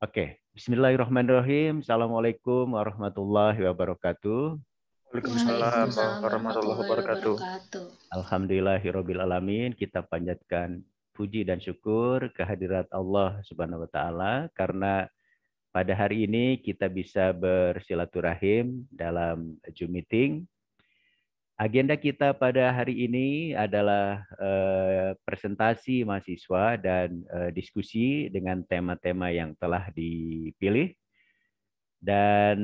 Oke, Bismillahirrahmanirrahim. Assalamualaikum warahmatullahi wabarakatuh. Waalaikumsalam warahmatullahi wabarakatuh. Alhamdulillahirabbil alamin. Kita panjatkan puji dan syukur kehadirat Allah Subhanahu wa taala karena pada hari ini kita bisa bersilaturahim dalam Zoom meeting Agenda kita pada hari ini adalah eh, presentasi mahasiswa dan eh, diskusi dengan tema-tema yang telah dipilih. Dan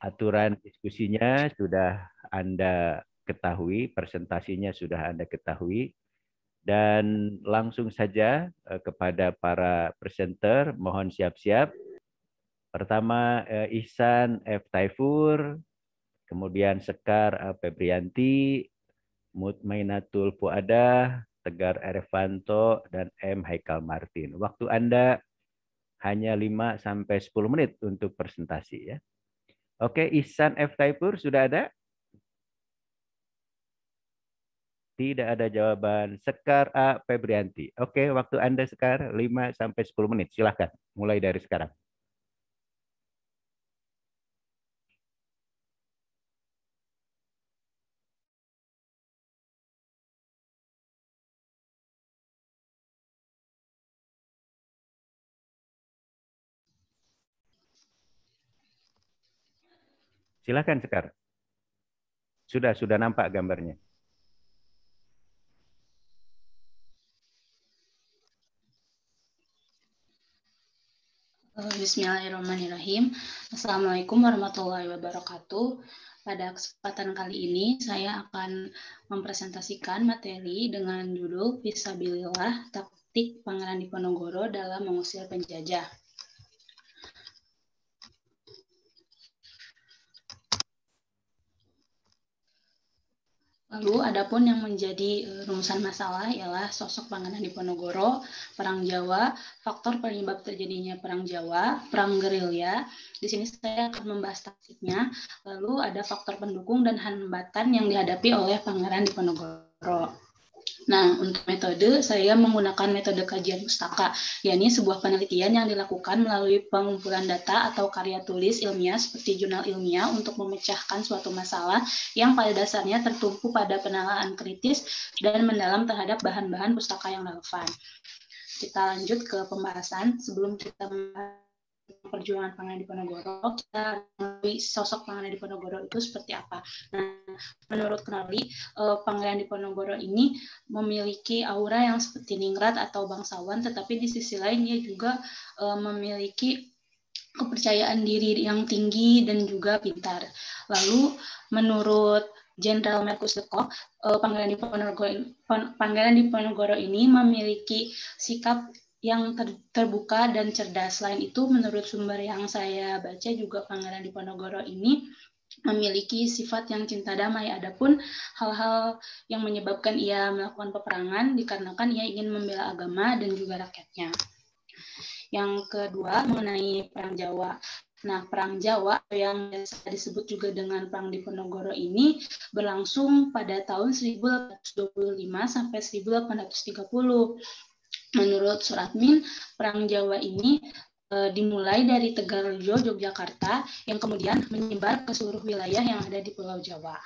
aturan diskusinya sudah Anda ketahui, presentasinya sudah Anda ketahui. Dan langsung saja eh, kepada para presenter, mohon siap-siap. Pertama, Ihsan F. Taifur, kemudian Sekar eh, Febrianti, Mutmainatul Fuada, Tegar Erevanto, dan M. Haikal Martin. Waktu Anda hanya 5 sampai 10 menit untuk presentasi ya. Oke, Ihsan F. Taipur sudah ada? Tidak ada jawaban. Sekar A. Febrianti. Oke, waktu Anda Sekar 5 sampai 10 menit. Silahkan, mulai dari sekarang. Silakan sekarang. Sudah sudah nampak gambarnya. Bismillahirrahmanirrahim. Assalamualaikum warahmatullahi wabarakatuh. Pada kesempatan kali ini saya akan mempresentasikan materi dengan judul Visabilillah Taktik Pangeran Diponegoro dalam mengusir penjajah. Lalu, ada pun yang menjadi eh, rumusan masalah ialah sosok Pangeran Diponegoro, Perang Jawa, faktor penyebab terjadinya Perang Jawa, Perang Gerilya. Di sini saya akan membahas taktiknya. Lalu ada faktor pendukung dan hambatan yang dihadapi oleh Pangeran Diponegoro. Nah, untuk metode, saya menggunakan metode kajian pustaka, yakni sebuah penelitian yang dilakukan melalui pengumpulan data atau karya tulis ilmiah seperti jurnal ilmiah untuk memecahkan suatu masalah yang pada dasarnya tertumpu pada penelaahan kritis dan mendalam terhadap bahan-bahan pustaka yang relevan. Kita lanjut ke pembahasan. Sebelum kita membahas perjuangan pangan di Ponorogo, kita melalui sosok pangan di Ponorogo itu seperti apa. Nah, menurut Kenali, eh, Pangan di Ponorogo ini memiliki aura yang seperti ningrat atau bangsawan, tetapi di sisi lain dia juga eh, memiliki kepercayaan diri yang tinggi dan juga pintar. Lalu menurut Jenderal Markus Lecoq, eh, Pangeran Diponegoro, Pangeran Diponegoro ini memiliki sikap yang ter, terbuka dan cerdas. Selain itu, menurut sumber yang saya baca juga Pangeran Diponegoro ini memiliki sifat yang cinta damai. Adapun hal-hal yang menyebabkan ia melakukan peperangan dikarenakan ia ingin membela agama dan juga rakyatnya. Yang kedua mengenai perang Jawa. Nah, perang Jawa yang biasa disebut juga dengan perang Diponegoro ini berlangsung pada tahun 1825 sampai 1830. Menurut Suratmin, Perang Jawa ini eh, dimulai dari Tegalrejo, Yogyakarta, yang kemudian menyebar ke seluruh wilayah yang ada di Pulau Jawa.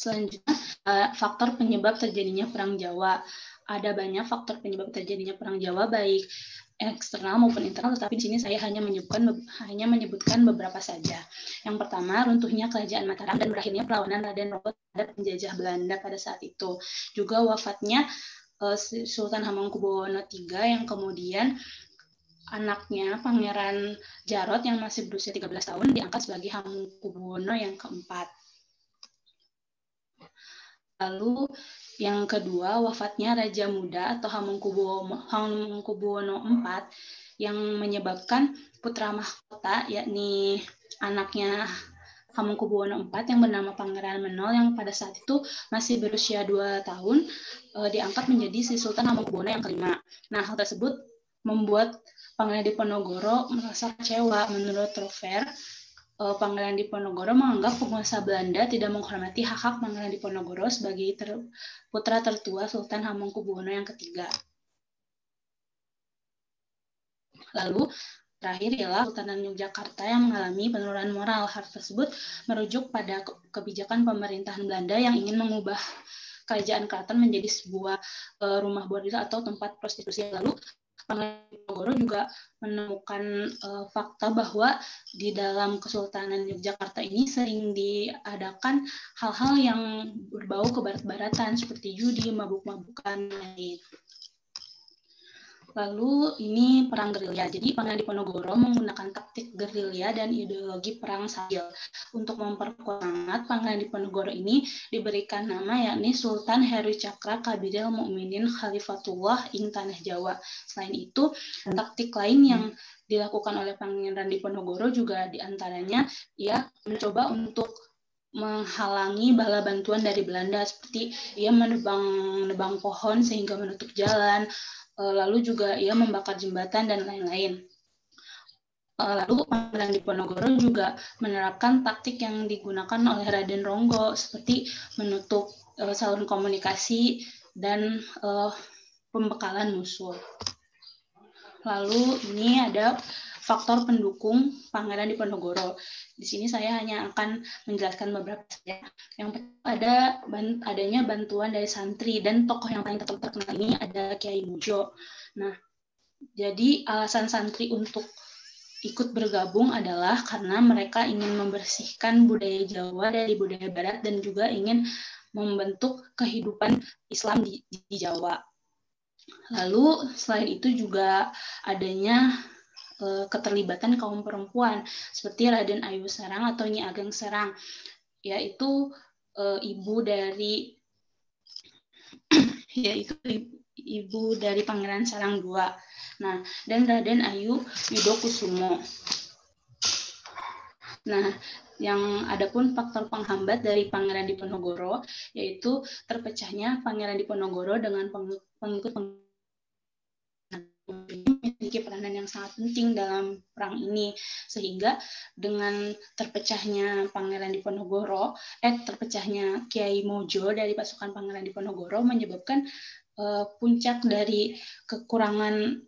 Selanjutnya, eh, faktor penyebab terjadinya Perang Jawa. Ada banyak faktor penyebab terjadinya Perang Jawa, baik eksternal maupun internal, tetapi di sini saya hanya menyebutkan hanya menyebutkan beberapa saja. Yang pertama, runtuhnya kerajaan Mataram dan berakhirnya perlawanan Raden Robert terhadap penjajah Belanda pada saat itu. Juga wafatnya eh, Sultan Hamengkubuwono III yang kemudian anaknya Pangeran Jarot yang masih berusia 13 tahun diangkat sebagai Hamengkubuwono yang keempat. Lalu yang kedua, wafatnya Raja Muda atau Hamengkubuwono, IV yang menyebabkan putra mahkota yakni anaknya Hamengkubuwono IV yang bernama Pangeran Menol yang pada saat itu masih berusia dua tahun eh, diangkat menjadi si Sultan Hamengkubuwono yang kelima. Nah, hal tersebut membuat Pangeran Diponegoro merasa kecewa menurut Trover Eh, Pangeran Diponegoro menganggap penguasa Belanda tidak menghormati hak-hak Pangeran Diponegoro sebagai ter putra tertua Sultan Hamengkubuwono yang ketiga. Lalu, terakhir ialah Sultanan Yogyakarta yang mengalami penurunan moral. Hal tersebut merujuk pada kebijakan pemerintahan Belanda yang ingin mengubah kerajaan keraton menjadi sebuah uh, rumah bordil atau tempat prostitusi. Lalu peneliti Ponorogo juga menemukan uh, fakta bahwa di dalam Kesultanan Yogyakarta ini sering diadakan hal-hal yang berbau kebarat-baratan seperti judi, mabuk-mabukan, lain. Lalu ini perang gerilya. Jadi Pangeran Diponegoro menggunakan taktik gerilya dan ideologi perang sabil. Untuk memperkuat semangat, Pangeran Diponegoro ini diberikan nama yakni Sultan Heru Cakra Kabidel Mukminin Khalifatullah Ing Tanah Jawa. Selain itu, taktik lain yang dilakukan oleh Pangeran Diponegoro juga diantaranya ia mencoba untuk menghalangi bala bantuan dari Belanda seperti ia menebang menebang pohon sehingga menutup jalan Eh, lalu juga ia membakar jembatan dan lain-lain. Eh, lalu Pangeran Diponegoro juga menerapkan taktik yang digunakan oleh Raden Ronggo seperti menutup eh, saluran komunikasi dan pembekalan musuh. Lalu ini ada faktor pendukung Pangeran Diponegoro. Di sini saya hanya akan menjelaskan beberapa saja. Yang ada adanya bantuan dari santri dan tokoh yang paling terkenal ini ada Kiai Mujo. Nah, jadi alasan santri untuk ikut bergabung adalah karena mereka ingin membersihkan budaya Jawa dari budaya Barat dan juga ingin membentuk kehidupan Islam di, di Jawa. Lalu selain itu juga adanya keterlibatan kaum perempuan seperti Raden Ayu Serang atau Nyi Ageng Serang yaitu e, ibu dari yaitu ibu dari Pangeran Serang II. Nah, dan Raden Ayu Yudo Kusumo. Nah, yang ada pun faktor penghambat dari Pangeran Diponegoro yaitu terpecahnya Pangeran Diponegoro dengan pengikut-pengikut memiliki peranan yang sangat penting dalam perang ini sehingga dengan terpecahnya Pangeran Diponegoro eh terpecahnya Kiai Mojo dari pasukan Pangeran Diponegoro menyebabkan eh, puncak dari kekurangan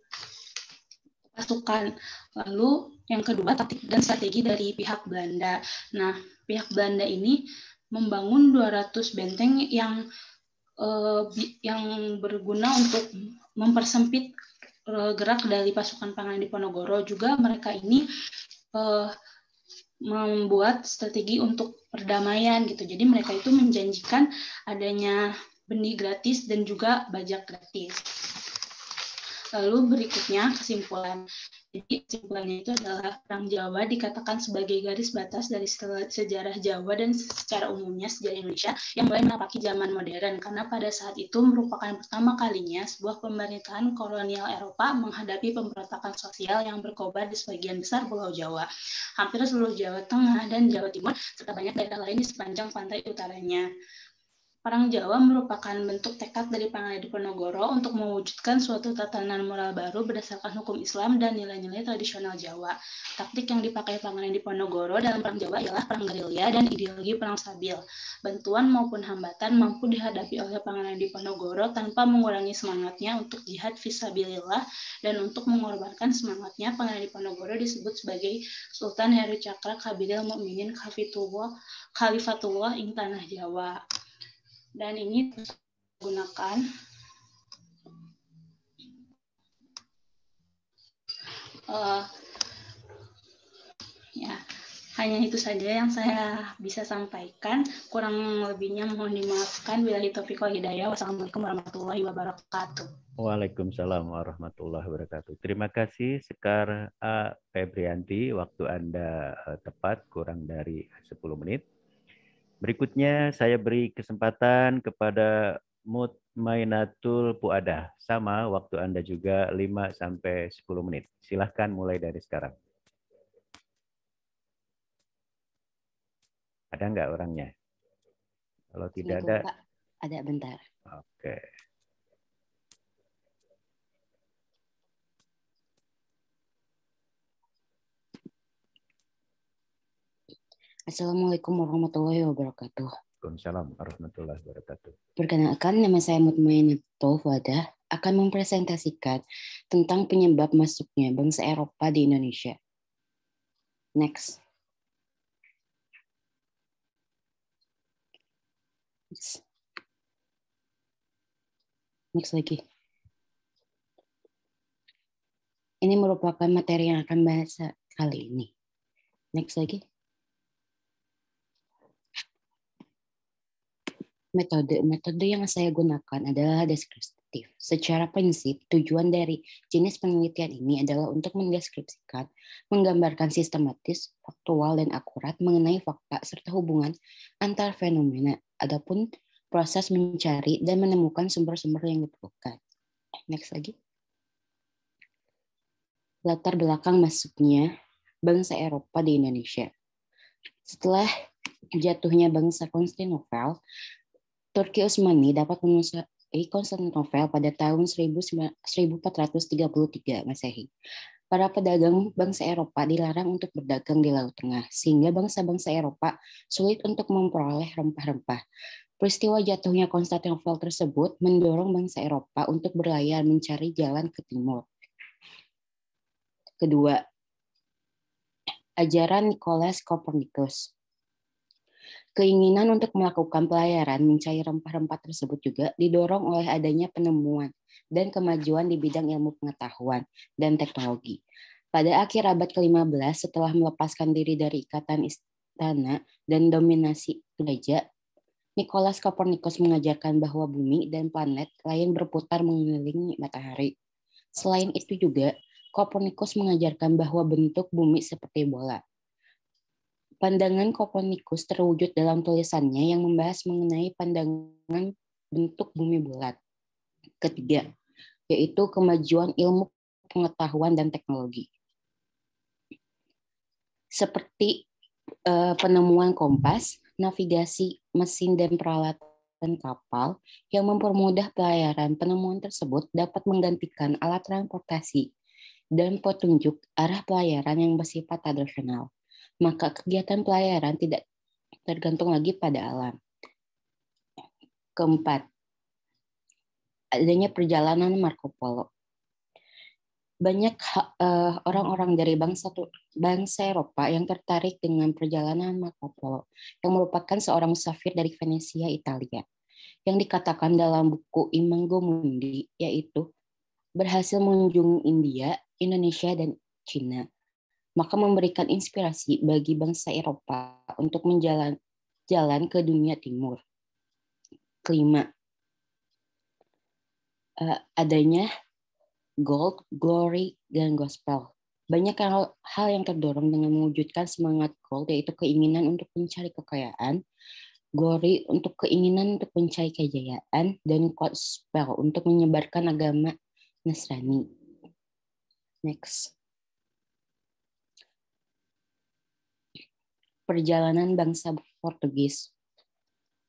pasukan lalu yang kedua taktik dan strategi dari pihak Belanda nah pihak Belanda ini membangun 200 benteng yang eh, yang berguna untuk mempersempit Eh, gerak dari pasukan pangan di Ponorogo juga mereka ini uh, membuat strategi untuk perdamaian gitu. Jadi mereka itu menjanjikan adanya benih gratis dan juga bajak gratis. Lalu berikutnya kesimpulan. Jadi kesimpulannya itu adalah perang Jawa dikatakan sebagai garis batas dari sejarah Jawa dan secara umumnya sejarah Indonesia yang mulai menapaki zaman modern karena pada saat itu merupakan pertama kalinya sebuah pemerintahan kolonial Eropa menghadapi pemberontakan sosial yang berkobar di sebagian besar Pulau Jawa, hampir seluruh Jawa Tengah dan Jawa Timur serta banyak daerah lain di sepanjang pantai utaranya. Orang Jawa merupakan bentuk tekad dari Pangeran Diponegoro untuk mewujudkan suatu tatanan moral baru berdasarkan hukum Islam dan nilai-nilai tradisional Jawa. Taktik yang dipakai Pangeran Diponegoro dalam Perang Jawa ialah perang gerilya dan ideologi perang sabil. Bantuan maupun hambatan mampu dihadapi oleh Pangeran Diponegoro tanpa mengurangi semangatnya untuk jihad visabilillah dan untuk mengorbankan semangatnya Pangeran Diponegoro disebut sebagai Sultan Heru Cakra Kabilil Mu'minin Khalifatullah, Ing Tanah Jawa dan ini gunakan uh, ya hanya itu saja yang saya bisa sampaikan kurang lebihnya mohon dimaafkan bila itu wal hidayah wassalamualaikum warahmatullahi wabarakatuh Waalaikumsalam warahmatullahi wabarakatuh. Terima kasih Sekar A. Febrianti. Waktu Anda eh, tepat, kurang dari 10 menit. Berikutnya saya beri kesempatan kepada Mutmainatul Puada. Sama waktu Anda juga 5 sampai 10 menit. Silahkan mulai dari sekarang. Ada enggak orangnya? Kalau tidak ada. Ada bentar. Oke. Okay. Assalamualaikum warahmatullahi wabarakatuh. Waalaikumsalam warahmatullahi wabarakatuh. Perkenalkan, nama saya Mutmainatov Wadah akan mempresentasikan tentang penyebab masuknya bangsa Eropa di Indonesia. Next. Next, lagi. Ini merupakan materi yang akan bahas kali ini. Next lagi. Metode-metode yang saya gunakan adalah deskriptif. Secara prinsip, tujuan dari jenis penelitian ini adalah untuk mendeskripsikan, menggambarkan sistematis, faktual, dan akurat mengenai fakta serta hubungan antar fenomena, adapun proses mencari dan menemukan sumber-sumber yang diperlukan. Next lagi. Latar belakang masuknya bangsa Eropa di Indonesia. Setelah jatuhnya bangsa Konstantinopel, Turki Utsmani dapat menguasai Konstantinopel pada tahun 1433 Masehi. Para pedagang bangsa Eropa dilarang untuk berdagang di Laut Tengah, sehingga bangsa-bangsa Eropa sulit untuk memperoleh rempah-rempah. Peristiwa jatuhnya Konstantinopel tersebut mendorong bangsa Eropa untuk berlayar mencari jalan ke timur. Kedua, ajaran Nicholas Copernicus. Keinginan untuk melakukan pelayaran mencari rempah-rempah tersebut juga didorong oleh adanya penemuan dan kemajuan di bidang ilmu pengetahuan dan teknologi. Pada akhir abad ke-15, setelah melepaskan diri dari ikatan istana dan dominasi gereja, Nicholas Copernicus mengajarkan bahwa bumi dan planet lain berputar mengelilingi matahari. Selain itu juga, Copernicus mengajarkan bahwa bentuk bumi seperti bola, Pandangan Koponikus terwujud dalam tulisannya yang membahas mengenai pandangan bentuk bumi bulat. Ketiga, yaitu kemajuan ilmu pengetahuan dan teknologi. Seperti uh, penemuan kompas, navigasi, mesin dan peralatan kapal yang mempermudah pelayaran penemuan tersebut dapat menggantikan alat transportasi dan petunjuk arah pelayaran yang bersifat tradisional maka kegiatan pelayaran tidak tergantung lagi pada alam. Keempat, adanya perjalanan Marco Polo. Banyak eh, orang-orang uh, dari bangsa bangsa Eropa yang tertarik dengan perjalanan Marco Polo, yang merupakan seorang musafir dari Venesia, Italia, yang dikatakan dalam buku Imango Mundi, yaitu berhasil mengunjungi India, Indonesia, dan Cina maka memberikan inspirasi bagi bangsa Eropa untuk menjalan jalan ke dunia timur. Kelima, eh, adanya gold, glory, dan gospel. Banyak hal, hal yang terdorong dengan mewujudkan semangat gold, yaitu keinginan untuk mencari kekayaan, glory untuk keinginan untuk mencari kejayaan, dan gospel untuk menyebarkan agama Nasrani. Next. perjalanan bangsa Portugis.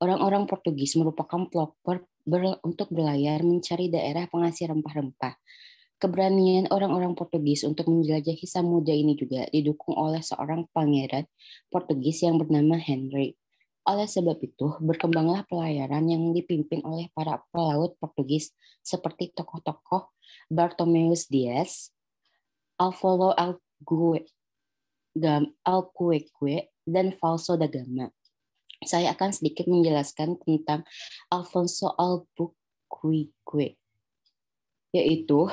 Orang-orang Portugis merupakan pelopor ber, untuk berlayar mencari daerah penghasil rempah-rempah. Keberanian orang-orang Portugis untuk menjelajahi Samudra ini juga didukung oleh seorang pangeran Portugis yang bernama Henry. Oleh sebab itu, berkembanglah pelayaran yang dipimpin oleh para pelaut Portugis seperti tokoh-tokoh Bartomeus Dias, Alvaro Alcueque, dan Falso da Gama. Saya akan sedikit menjelaskan tentang Alfonso Albuquerque, yaitu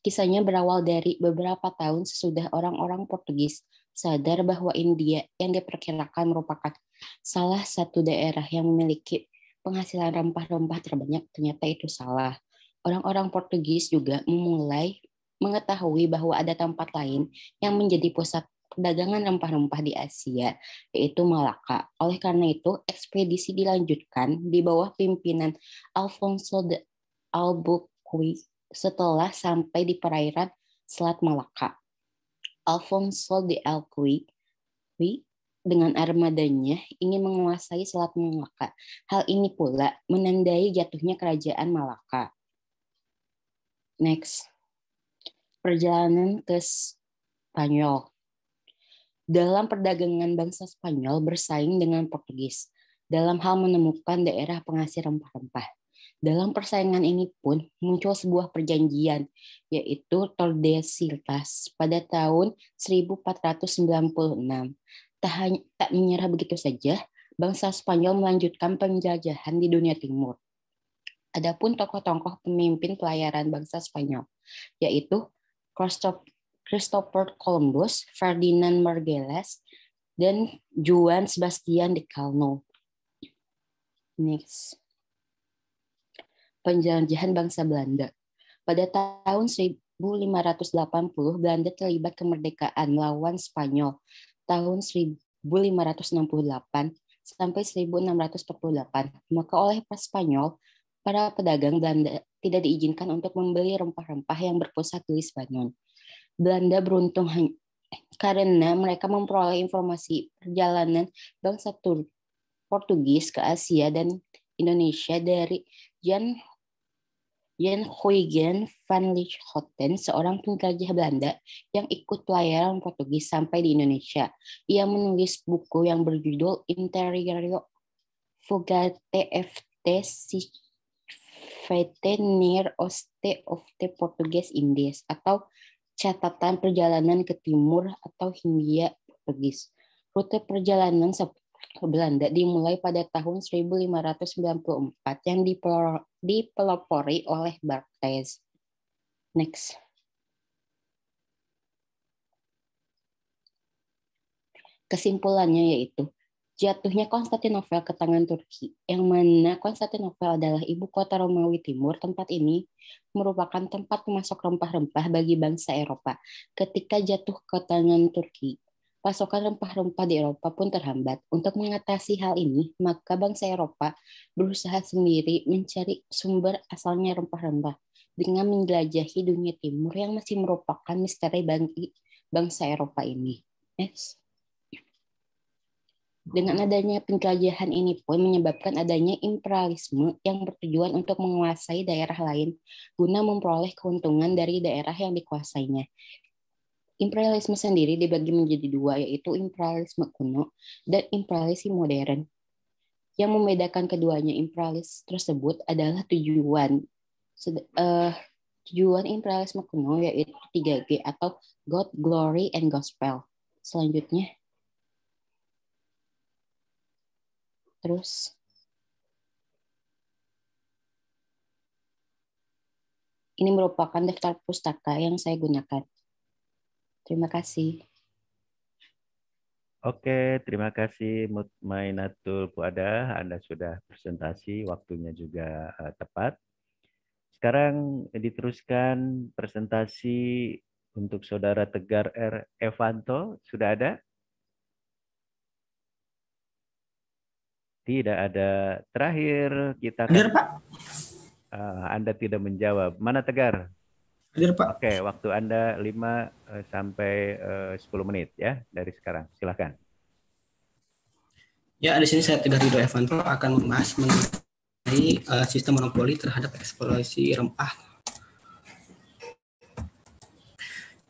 kisahnya berawal dari beberapa tahun sesudah orang-orang Portugis sadar bahwa India yang diperkirakan merupakan salah satu daerah yang memiliki penghasilan rempah-rempah terbanyak ternyata itu salah. Orang-orang Portugis juga memulai mengetahui bahwa ada tempat lain yang menjadi pusat perdagangan rempah-rempah di Asia, yaitu Malaka. Oleh karena itu, ekspedisi dilanjutkan di bawah pimpinan Alfonso de Albuquerque setelah sampai di perairan Selat Malaka. Alfonso de Albuquerque dengan armadanya ingin menguasai Selat Malaka. Hal ini pula menandai jatuhnya kerajaan Malaka. Next. Perjalanan ke Spanyol dalam perdagangan bangsa Spanyol bersaing dengan Portugis dalam hal menemukan daerah penghasil rempah-rempah. Dalam persaingan ini pun muncul sebuah perjanjian, yaitu Tordesillas pada tahun 1496. Tak, hanya, tak menyerah begitu saja, bangsa Spanyol melanjutkan penjajahan di dunia timur. Adapun tokoh-tokoh pemimpin pelayaran bangsa Spanyol, yaitu Christoph Christopher Columbus, Ferdinand Margeles, dan Juan Sebastian de Calno. Next. Penjelajahan bangsa Belanda. Pada tahun 1580, Belanda terlibat kemerdekaan lawan Spanyol. Tahun 1568 sampai 1648, maka oleh Spanyol, para pedagang Belanda tidak diizinkan untuk membeli rempah-rempah yang berpusat di Spanyol. Belanda beruntung karena mereka memperoleh informasi perjalanan bangsa Tur Portugis ke Asia dan Indonesia dari Jan Jan Huygen van Lichoten, seorang penjelajah Belanda yang ikut pelayaran Portugis sampai di Indonesia. Ia menulis buku yang berjudul Interiorio Fugate FT Sifete Near Oste of the Portuguese Indies atau catatan perjalanan ke timur atau Hindia Portugis. Rute perjalanan ke Belanda dimulai pada tahun 1594 yang dipelopori oleh Barthes. Next. Kesimpulannya yaitu jatuhnya Konstantinopel ke tangan Turki, yang mana Konstantinopel adalah ibu kota Romawi Timur, tempat ini merupakan tempat pemasok rempah-rempah bagi bangsa Eropa. Ketika jatuh ke tangan Turki, pasokan rempah-rempah di Eropa pun terhambat. Untuk mengatasi hal ini, maka bangsa Eropa berusaha sendiri mencari sumber asalnya rempah-rempah dengan menjelajahi dunia timur yang masih merupakan misteri bagi bangsa Eropa ini. Next. Dengan adanya penjelajahan ini pun menyebabkan adanya imperialisme yang bertujuan untuk menguasai daerah lain guna memperoleh keuntungan dari daerah yang dikuasainya. Imperialisme sendiri dibagi menjadi dua, yaitu imperialisme kuno dan imperialisme modern. Yang membedakan keduanya imperialis tersebut adalah tujuan. Uh, tujuan imperialisme kuno yaitu 3G atau God, Glory, and Gospel. Selanjutnya, terus ini merupakan daftar pustaka yang saya gunakan. Terima kasih. Oke, terima kasih Mutmainatul Puada. Anda sudah presentasi, waktunya juga eh, tepat. Sekarang diteruskan presentasi untuk Saudara Tegar R. Evanto. Sudah ada? Tidak ada. Terakhir kita. Hadir Pak. Uh, anda tidak menjawab. Mana Tegar? Hadir Pak. Oke, waktu Anda 5 eh, sampai 10 eh, menit ya dari sekarang. Silakan. Ya, di sini saya Tegar Ridho Evanto akan membahas mengenai uh, sistem monopoli terhadap eksplorasi rempah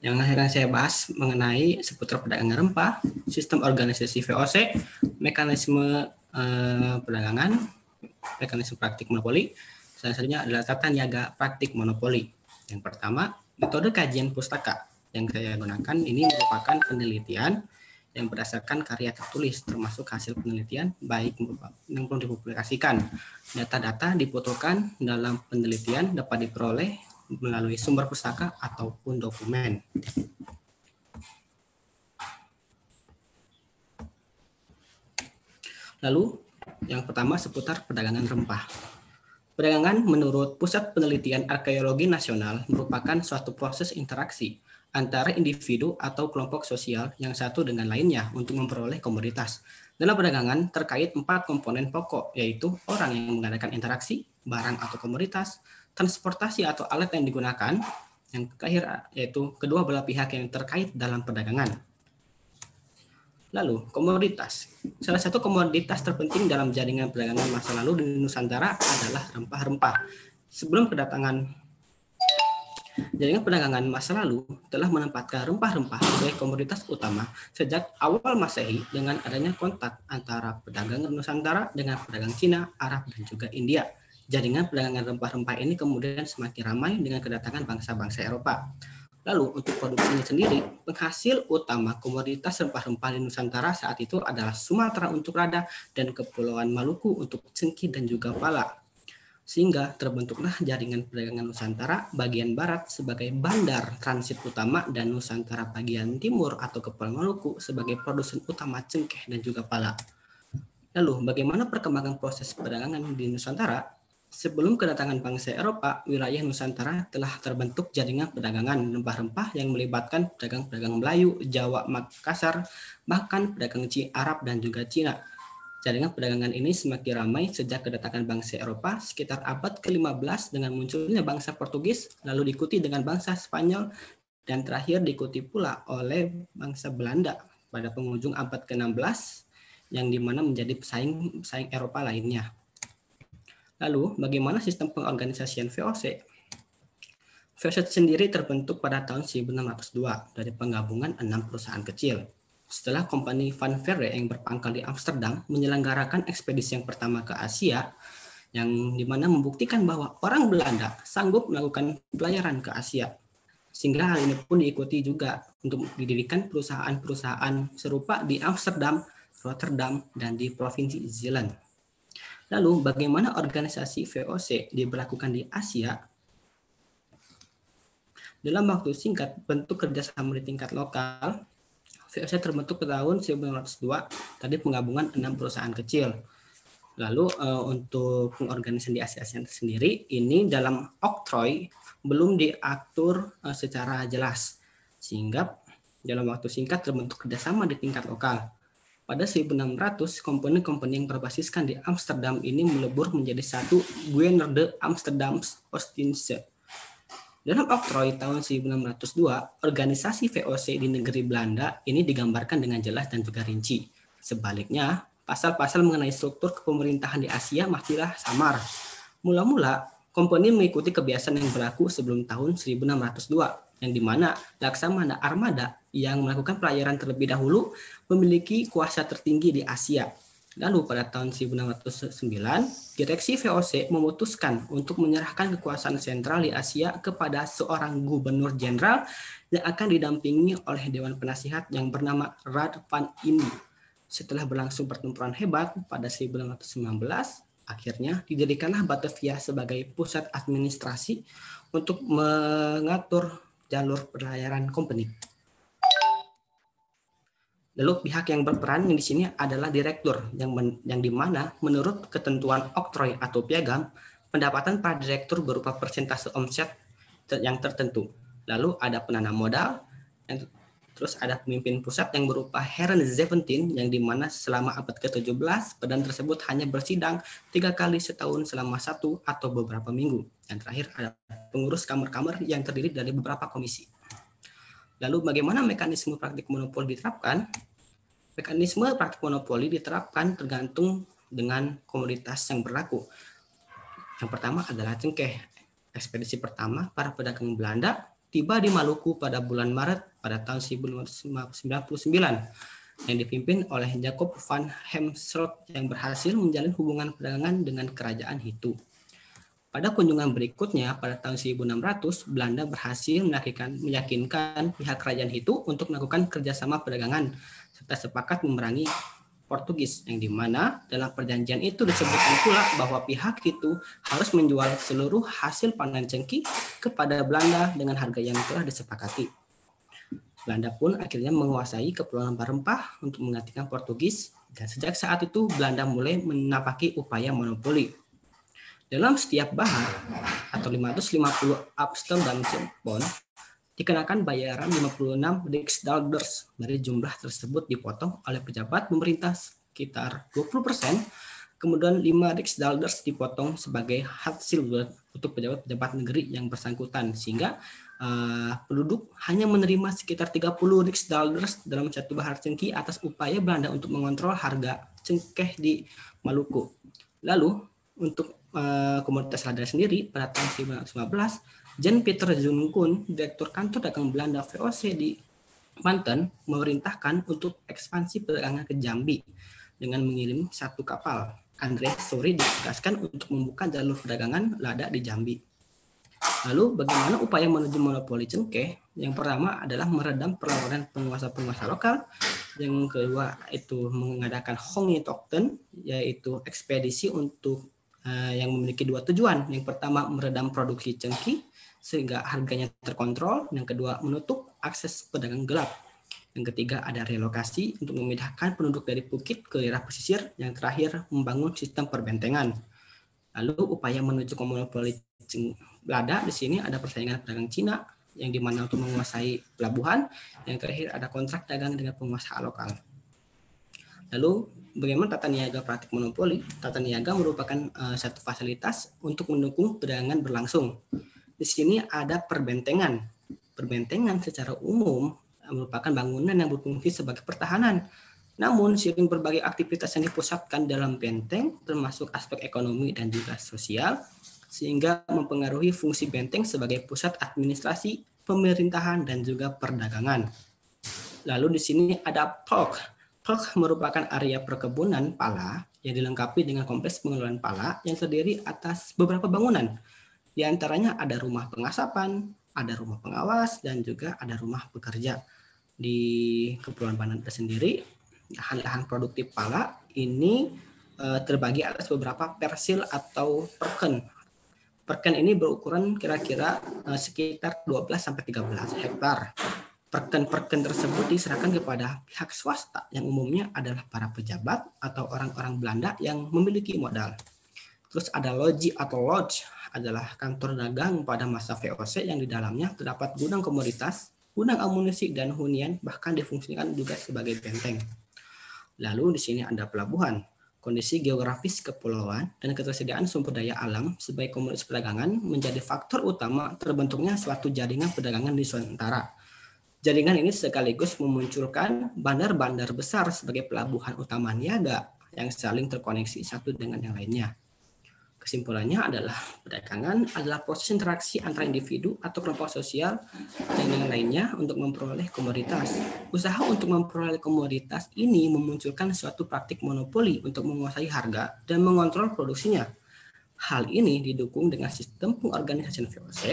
yang akan saya bahas mengenai seputar perdagangan rempah, sistem organisasi VOC, mekanisme eh, perdagangan, mekanisme praktik monopoli. Salah satunya adalah tata niaga praktik monopoli. Yang pertama, metode kajian pustaka yang saya gunakan ini merupakan penelitian yang berdasarkan karya tertulis termasuk hasil penelitian baik yang belum dipublikasikan. Data-data dibutuhkan dalam penelitian dapat diperoleh melalui sumber pustaka ataupun dokumen. Lalu yang pertama seputar perdagangan rempah. Perdagangan menurut Pusat Penelitian Arkeologi Nasional merupakan suatu proses interaksi antara individu atau kelompok sosial yang satu dengan lainnya untuk memperoleh komoditas. Dalam perdagangan terkait empat komponen pokok, yaitu orang yang mengadakan interaksi, barang atau komoditas, transportasi atau alat yang digunakan, yang terakhir yaitu kedua belah pihak yang terkait dalam perdagangan. Lalu, komoditas. Salah satu komoditas terpenting dalam jaringan perdagangan masa lalu di Nusantara adalah rempah-rempah. Sebelum kedatangan jaringan perdagangan masa lalu telah menempatkan rempah-rempah sebagai komoditas utama sejak awal Masehi dengan adanya kontak antara pedagang Nusantara dengan pedagang Cina, Arab, dan juga India. Jaringan perdagangan rempah-rempah ini kemudian semakin ramai dengan kedatangan bangsa-bangsa Eropa. Lalu untuk produksinya sendiri, penghasil utama komoditas rempah-rempah di Nusantara saat itu adalah Sumatera untuk lada dan Kepulauan Maluku untuk cengkih dan juga pala. Sehingga terbentuklah jaringan perdagangan Nusantara bagian barat sebagai bandar transit utama dan Nusantara bagian timur atau Kepulauan Maluku sebagai produsen utama cengkeh dan juga pala. Lalu, bagaimana perkembangan proses perdagangan di Nusantara? Sebelum kedatangan bangsa Eropa, wilayah Nusantara telah terbentuk jaringan perdagangan rempah-rempah yang melibatkan pedagang-pedagang Melayu, Jawa, Makassar, bahkan pedagang Cina Arab dan juga Cina. Jaringan perdagangan ini semakin ramai sejak kedatangan bangsa Eropa sekitar abad ke-15 dengan munculnya bangsa Portugis, lalu diikuti dengan bangsa Spanyol, dan terakhir diikuti pula oleh bangsa Belanda pada penghujung abad ke-16 yang dimana menjadi pesaing-pesaing Eropa lainnya. Lalu, bagaimana sistem pengorganisasian VOC? VOC sendiri terbentuk pada tahun 1602 dari penggabungan enam perusahaan kecil. Setelah kompani Van Verre yang berpangkal di Amsterdam menyelenggarakan ekspedisi yang pertama ke Asia, yang dimana membuktikan bahwa orang Belanda sanggup melakukan pelayaran ke Asia. Sehingga hal ini pun diikuti juga untuk didirikan perusahaan-perusahaan serupa di Amsterdam, Rotterdam, dan di Provinsi Zeeland. Lalu bagaimana organisasi VOC diberlakukan di Asia? Dalam waktu singkat, bentuk kerjasama di tingkat lokal, VOC terbentuk pada tahun 1902, tadi penggabungan enam perusahaan kecil. Lalu eh, untuk pengorganisasian di Asia-Asia sendiri, ini dalam oktroy belum diatur eh, secara jelas. Sehingga dalam waktu singkat terbentuk kerjasama di tingkat lokal. Pada 1600, komponen-komponen yang berbasiskan di Amsterdam ini melebur menjadi satu Guener de Amsterdams Ostinse. Dalam oktroy tahun 1602, organisasi VOC di negeri Belanda ini digambarkan dengan jelas dan juga rinci. Sebaliknya, pasal-pasal mengenai struktur kepemerintahan di Asia masihlah samar. Mula-mula, Kompeni mengikuti kebiasaan yang berlaku sebelum tahun 1602, yang dimana Laksamana Armada yang melakukan pelayaran terlebih dahulu memiliki kuasa tertinggi di Asia. Lalu pada tahun 1609, direksi VOC memutuskan untuk menyerahkan kekuasaan sentral di Asia kepada seorang gubernur jenderal yang akan didampingi oleh dewan penasihat yang bernama Rad van Indi. Setelah berlangsung pertempuran hebat pada 1619, Akhirnya dijadikanlah Batavia sebagai pusat administrasi untuk mengatur jalur pelayaran company. Lalu pihak yang berperan di sini adalah direktur yang men, yang di mana menurut ketentuan oktroy atau piagam pendapatan para direktur berupa persentase omset yang tertentu. Lalu ada penanam modal, Terus ada pemimpin pusat yang berupa Heron Seventeen yang dimana selama abad ke-17 pedang tersebut hanya bersidang tiga kali setahun selama satu atau beberapa minggu. Dan terakhir ada pengurus kamar-kamar yang terdiri dari beberapa komisi. Lalu bagaimana mekanisme praktik monopoli diterapkan? Mekanisme praktik monopoli diterapkan tergantung dengan komoditas yang berlaku. Yang pertama adalah cengkeh. Ekspedisi pertama para pedagang Belanda tiba di Maluku pada bulan Maret pada tahun 1999 yang dipimpin oleh Jacob van Hemsrot yang berhasil menjalin hubungan perdagangan dengan kerajaan itu. Pada kunjungan berikutnya pada tahun 1600, Belanda berhasil meyakinkan, pihak kerajaan itu untuk melakukan kerjasama perdagangan serta sepakat memerangi Portugis yang dimana dalam perjanjian itu disebutkan pula bahwa pihak itu harus menjual seluruh hasil panen cengkih kepada Belanda dengan harga yang telah disepakati. Belanda pun akhirnya menguasai kepulauan rempah untuk menggantikan Portugis dan sejak saat itu Belanda mulai menapaki upaya monopoli. Dalam setiap bahan atau 550 abstem dan cempon dikenakan bayaran 56 rigs dollars dari jumlah tersebut dipotong oleh pejabat pemerintah sekitar 20%, kemudian 5 rigs dollars dipotong sebagai hasil untuk pejabat-pejabat negeri yang bersangkutan sehingga uh, penduduk hanya menerima sekitar 30 rigs dollars dalam satu bahar cengki atas upaya Belanda untuk mengontrol harga cengkeh di Maluku. Lalu untuk uh, eh, komunitas Lada sendiri pada tahun 1915 Jan Peter Junkun, Direktur Kantor Dagang Belanda VOC di Banten, memerintahkan untuk ekspansi perdagangan ke Jambi dengan mengirim satu kapal. Andre Sori ditugaskan untuk membuka jalur perdagangan lada di Jambi. Lalu bagaimana upaya menuju monopoli cengkeh? Yang pertama adalah meredam perlawanan penguasa-penguasa lokal. Yang kedua itu mengadakan Hongi Tokten, yaitu ekspedisi untuk eh, yang memiliki dua tujuan. Yang pertama meredam produksi cengki sehingga harganya terkontrol. Yang kedua, menutup akses pedagang gelap. Yang ketiga, ada relokasi untuk memindahkan penduduk dari bukit ke daerah pesisir. Yang terakhir, membangun sistem perbentengan. Lalu upaya menuju monopoli lada di sini ada persaingan pedagang Cina yang dimana untuk menguasai pelabuhan. Yang terakhir ada kontrak dagang dengan penguasa lokal. Lalu bagaimana tata niaga praktik monopoli? Tata niaga merupakan uh, satu fasilitas untuk mendukung perdagangan berlangsung di sini ada perbentengan. Perbentengan secara umum merupakan bangunan yang berfungsi sebagai pertahanan. Namun, sering berbagai aktivitas yang dipusatkan dalam benteng, termasuk aspek ekonomi dan juga sosial, sehingga mempengaruhi fungsi benteng sebagai pusat administrasi, pemerintahan, dan juga perdagangan. Lalu di sini ada POK. POK merupakan area perkebunan pala yang dilengkapi dengan kompleks pengelolaan pala yang terdiri atas beberapa bangunan, di antaranya ada rumah pengasapan, ada rumah pengawas, dan juga ada rumah pekerja. Di Kepulauan Banan tersendiri. lahan-lahan produktif pala ini eh, terbagi atas beberapa persil atau perken. Perken ini berukuran kira-kira eh, sekitar 12 13 hektar. Perken-perken tersebut diserahkan kepada pihak swasta yang umumnya adalah para pejabat atau orang-orang Belanda yang memiliki modal. Terus ada loji atau lodge adalah kantor dagang pada masa VOC yang di dalamnya terdapat gudang komoditas, gudang amunisi dan hunian bahkan difungsikan juga sebagai benteng. Lalu di sini ada pelabuhan, kondisi geografis kepulauan dan ketersediaan sumber daya alam sebagai komoditas perdagangan menjadi faktor utama terbentuknya suatu jaringan perdagangan di Sumatera. Jaringan ini sekaligus memunculkan bandar-bandar besar sebagai pelabuhan utama niaga yang saling terkoneksi satu dengan yang lainnya. Kesimpulannya adalah perdagangan adalah proses interaksi antara individu atau kelompok sosial dan yang lainnya untuk memperoleh komoditas. Usaha untuk memperoleh komoditas ini memunculkan suatu praktik monopoli untuk menguasai harga dan mengontrol produksinya. Hal ini didukung dengan sistem pengorganisasian VOC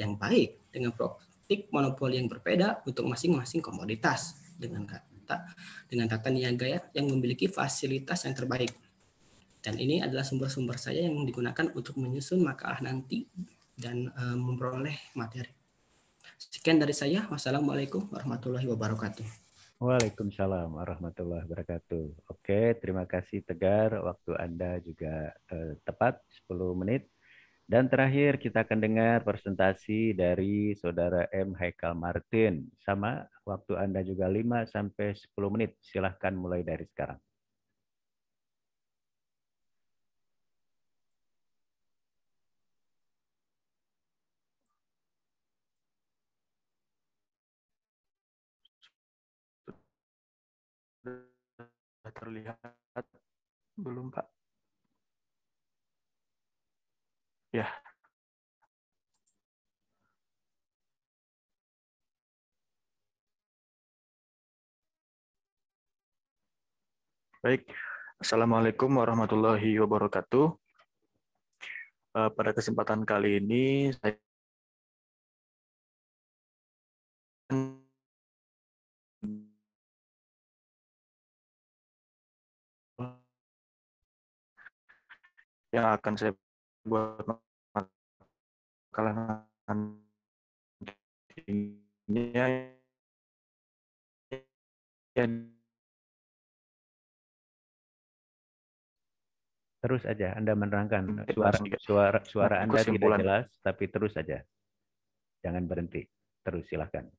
yang baik dengan praktik monopoli yang berbeda untuk masing-masing komoditas dengan kata dengan kata niaga ya, yang memiliki fasilitas yang terbaik. Dan ini adalah sumber-sumber saya yang digunakan untuk menyusun makalah nanti dan eh, memperoleh materi. Sekian dari saya. Wassalamualaikum warahmatullahi wabarakatuh. Waalaikumsalam warahmatullahi wabarakatuh. Oke, terima kasih Tegar. Waktu Anda juga eh, tepat 10 menit. Dan terakhir kita akan dengar presentasi dari Saudara M. Haikal Martin. Sama, waktu Anda juga 5 sampai 10 menit. Silahkan mulai dari sekarang. terlihat belum Pak? Ya. Baik, Assalamualaikum warahmatullahi wabarakatuh. Eh, pada kesempatan kali ini saya yang akan saya buat makalah nantinya yang terus aja Anda menerangkan suara suara suara Anda tidak jelas tapi terus saja jangan berhenti terus silahkan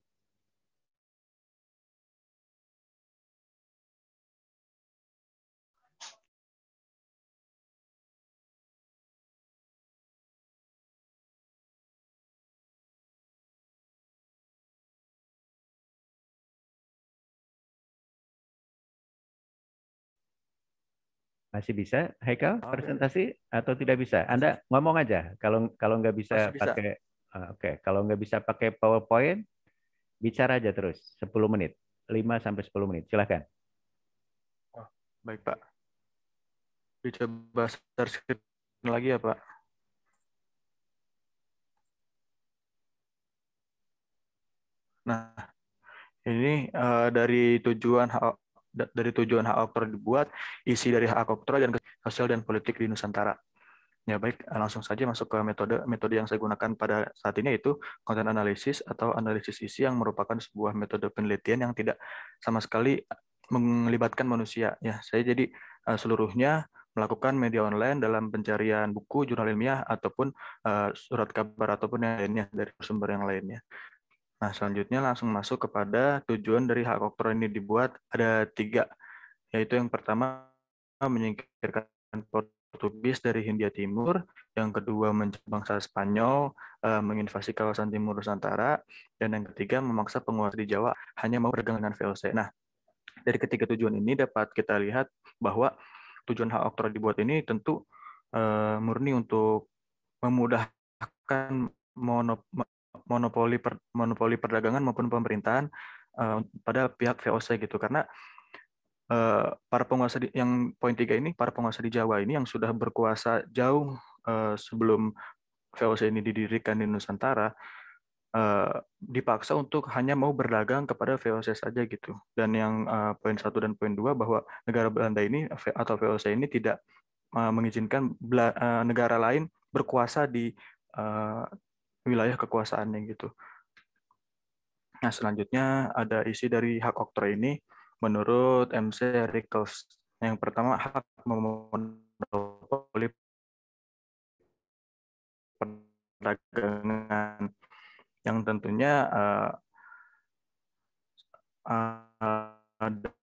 Masih bisa, Haikal, okay. presentasi atau tidak bisa? Anda ngomong aja. Kalau kalau nggak bisa, bisa. pakai, ah, oke. Okay. Kalau nggak bisa pakai PowerPoint, bicara aja terus 10 menit, 5 sampai 10 menit. Silakan. Oh, baik Pak. Dicoba share screen lagi ya Pak. Nah, ini uh, dari tujuan dari tujuan hak aktor dibuat, isi dari hak aktor dan sosial dan politik di Nusantara. Ya baik, eh, langsung saja masuk ke metode metode yang saya gunakan pada saat ini yaitu konten analisis atau analisis isi yang merupakan sebuah metode penelitian yang tidak sama sekali melibatkan manusia. Ya, saya jadi eh, seluruhnya melakukan media online dalam pencarian buku, jurnal ilmiah ataupun eh, surat kabar ataupun yang lainnya dari sumber yang lainnya. Nah, selanjutnya langsung masuk kepada tujuan dari hak koktor ini dibuat. Ada tiga, yaitu yang pertama menyingkirkan Portugis dari Hindia Timur, yang kedua mencegah bangsa Spanyol eh, menginvasi kawasan timur Nusantara, dan yang ketiga memaksa penguasa di Jawa hanya mau berdagang dengan VOC. Nah, dari ketiga tujuan ini dapat kita lihat bahwa tujuan hak oktor dibuat ini tentu eh, murni untuk memudahkan monop monopoli per, monopoli perdagangan maupun pemerintahan uh, pada pihak VOC gitu karena uh, para penguasa di, yang poin tiga ini para penguasa di Jawa ini yang sudah berkuasa jauh uh, sebelum VOC ini didirikan di Nusantara uh, dipaksa untuk hanya mau berdagang kepada VOC saja gitu dan yang uh, poin satu dan poin dua bahwa negara Belanda ini atau VOC ini tidak mengizinkan negara lain berkuasa di wilayah kekuasaannya gitu. Nah, selanjutnya ada isi dari hak oktroy ini menurut MC Rickles. Yang pertama, hak memonopoli perdagangan yang tentunya uh, uh,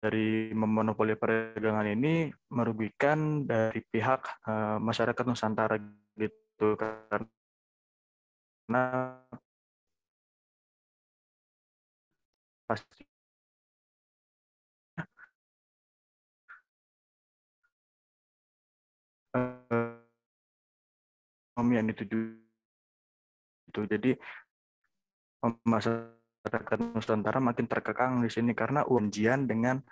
dari memonopoli perdagangan ini merugikan dari pihak uh, masyarakat Nusantara gitu karena karena pasti ekonomi eh, yang dituju itu jadi masyarakat Nusantara makin terkekang di sini karena ujian dengan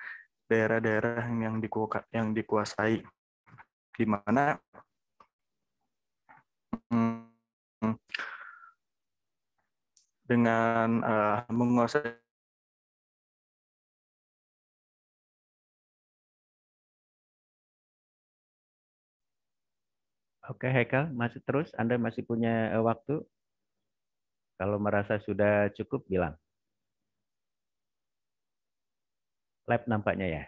daerah-daerah yang dikuasai, yang dikuasai di mana hmm, dengan uh, menguasai Oke, Haikal, masih terus. Anda masih punya eh, waktu. Kalau merasa sudah cukup, bilang. Lab nampaknya ya.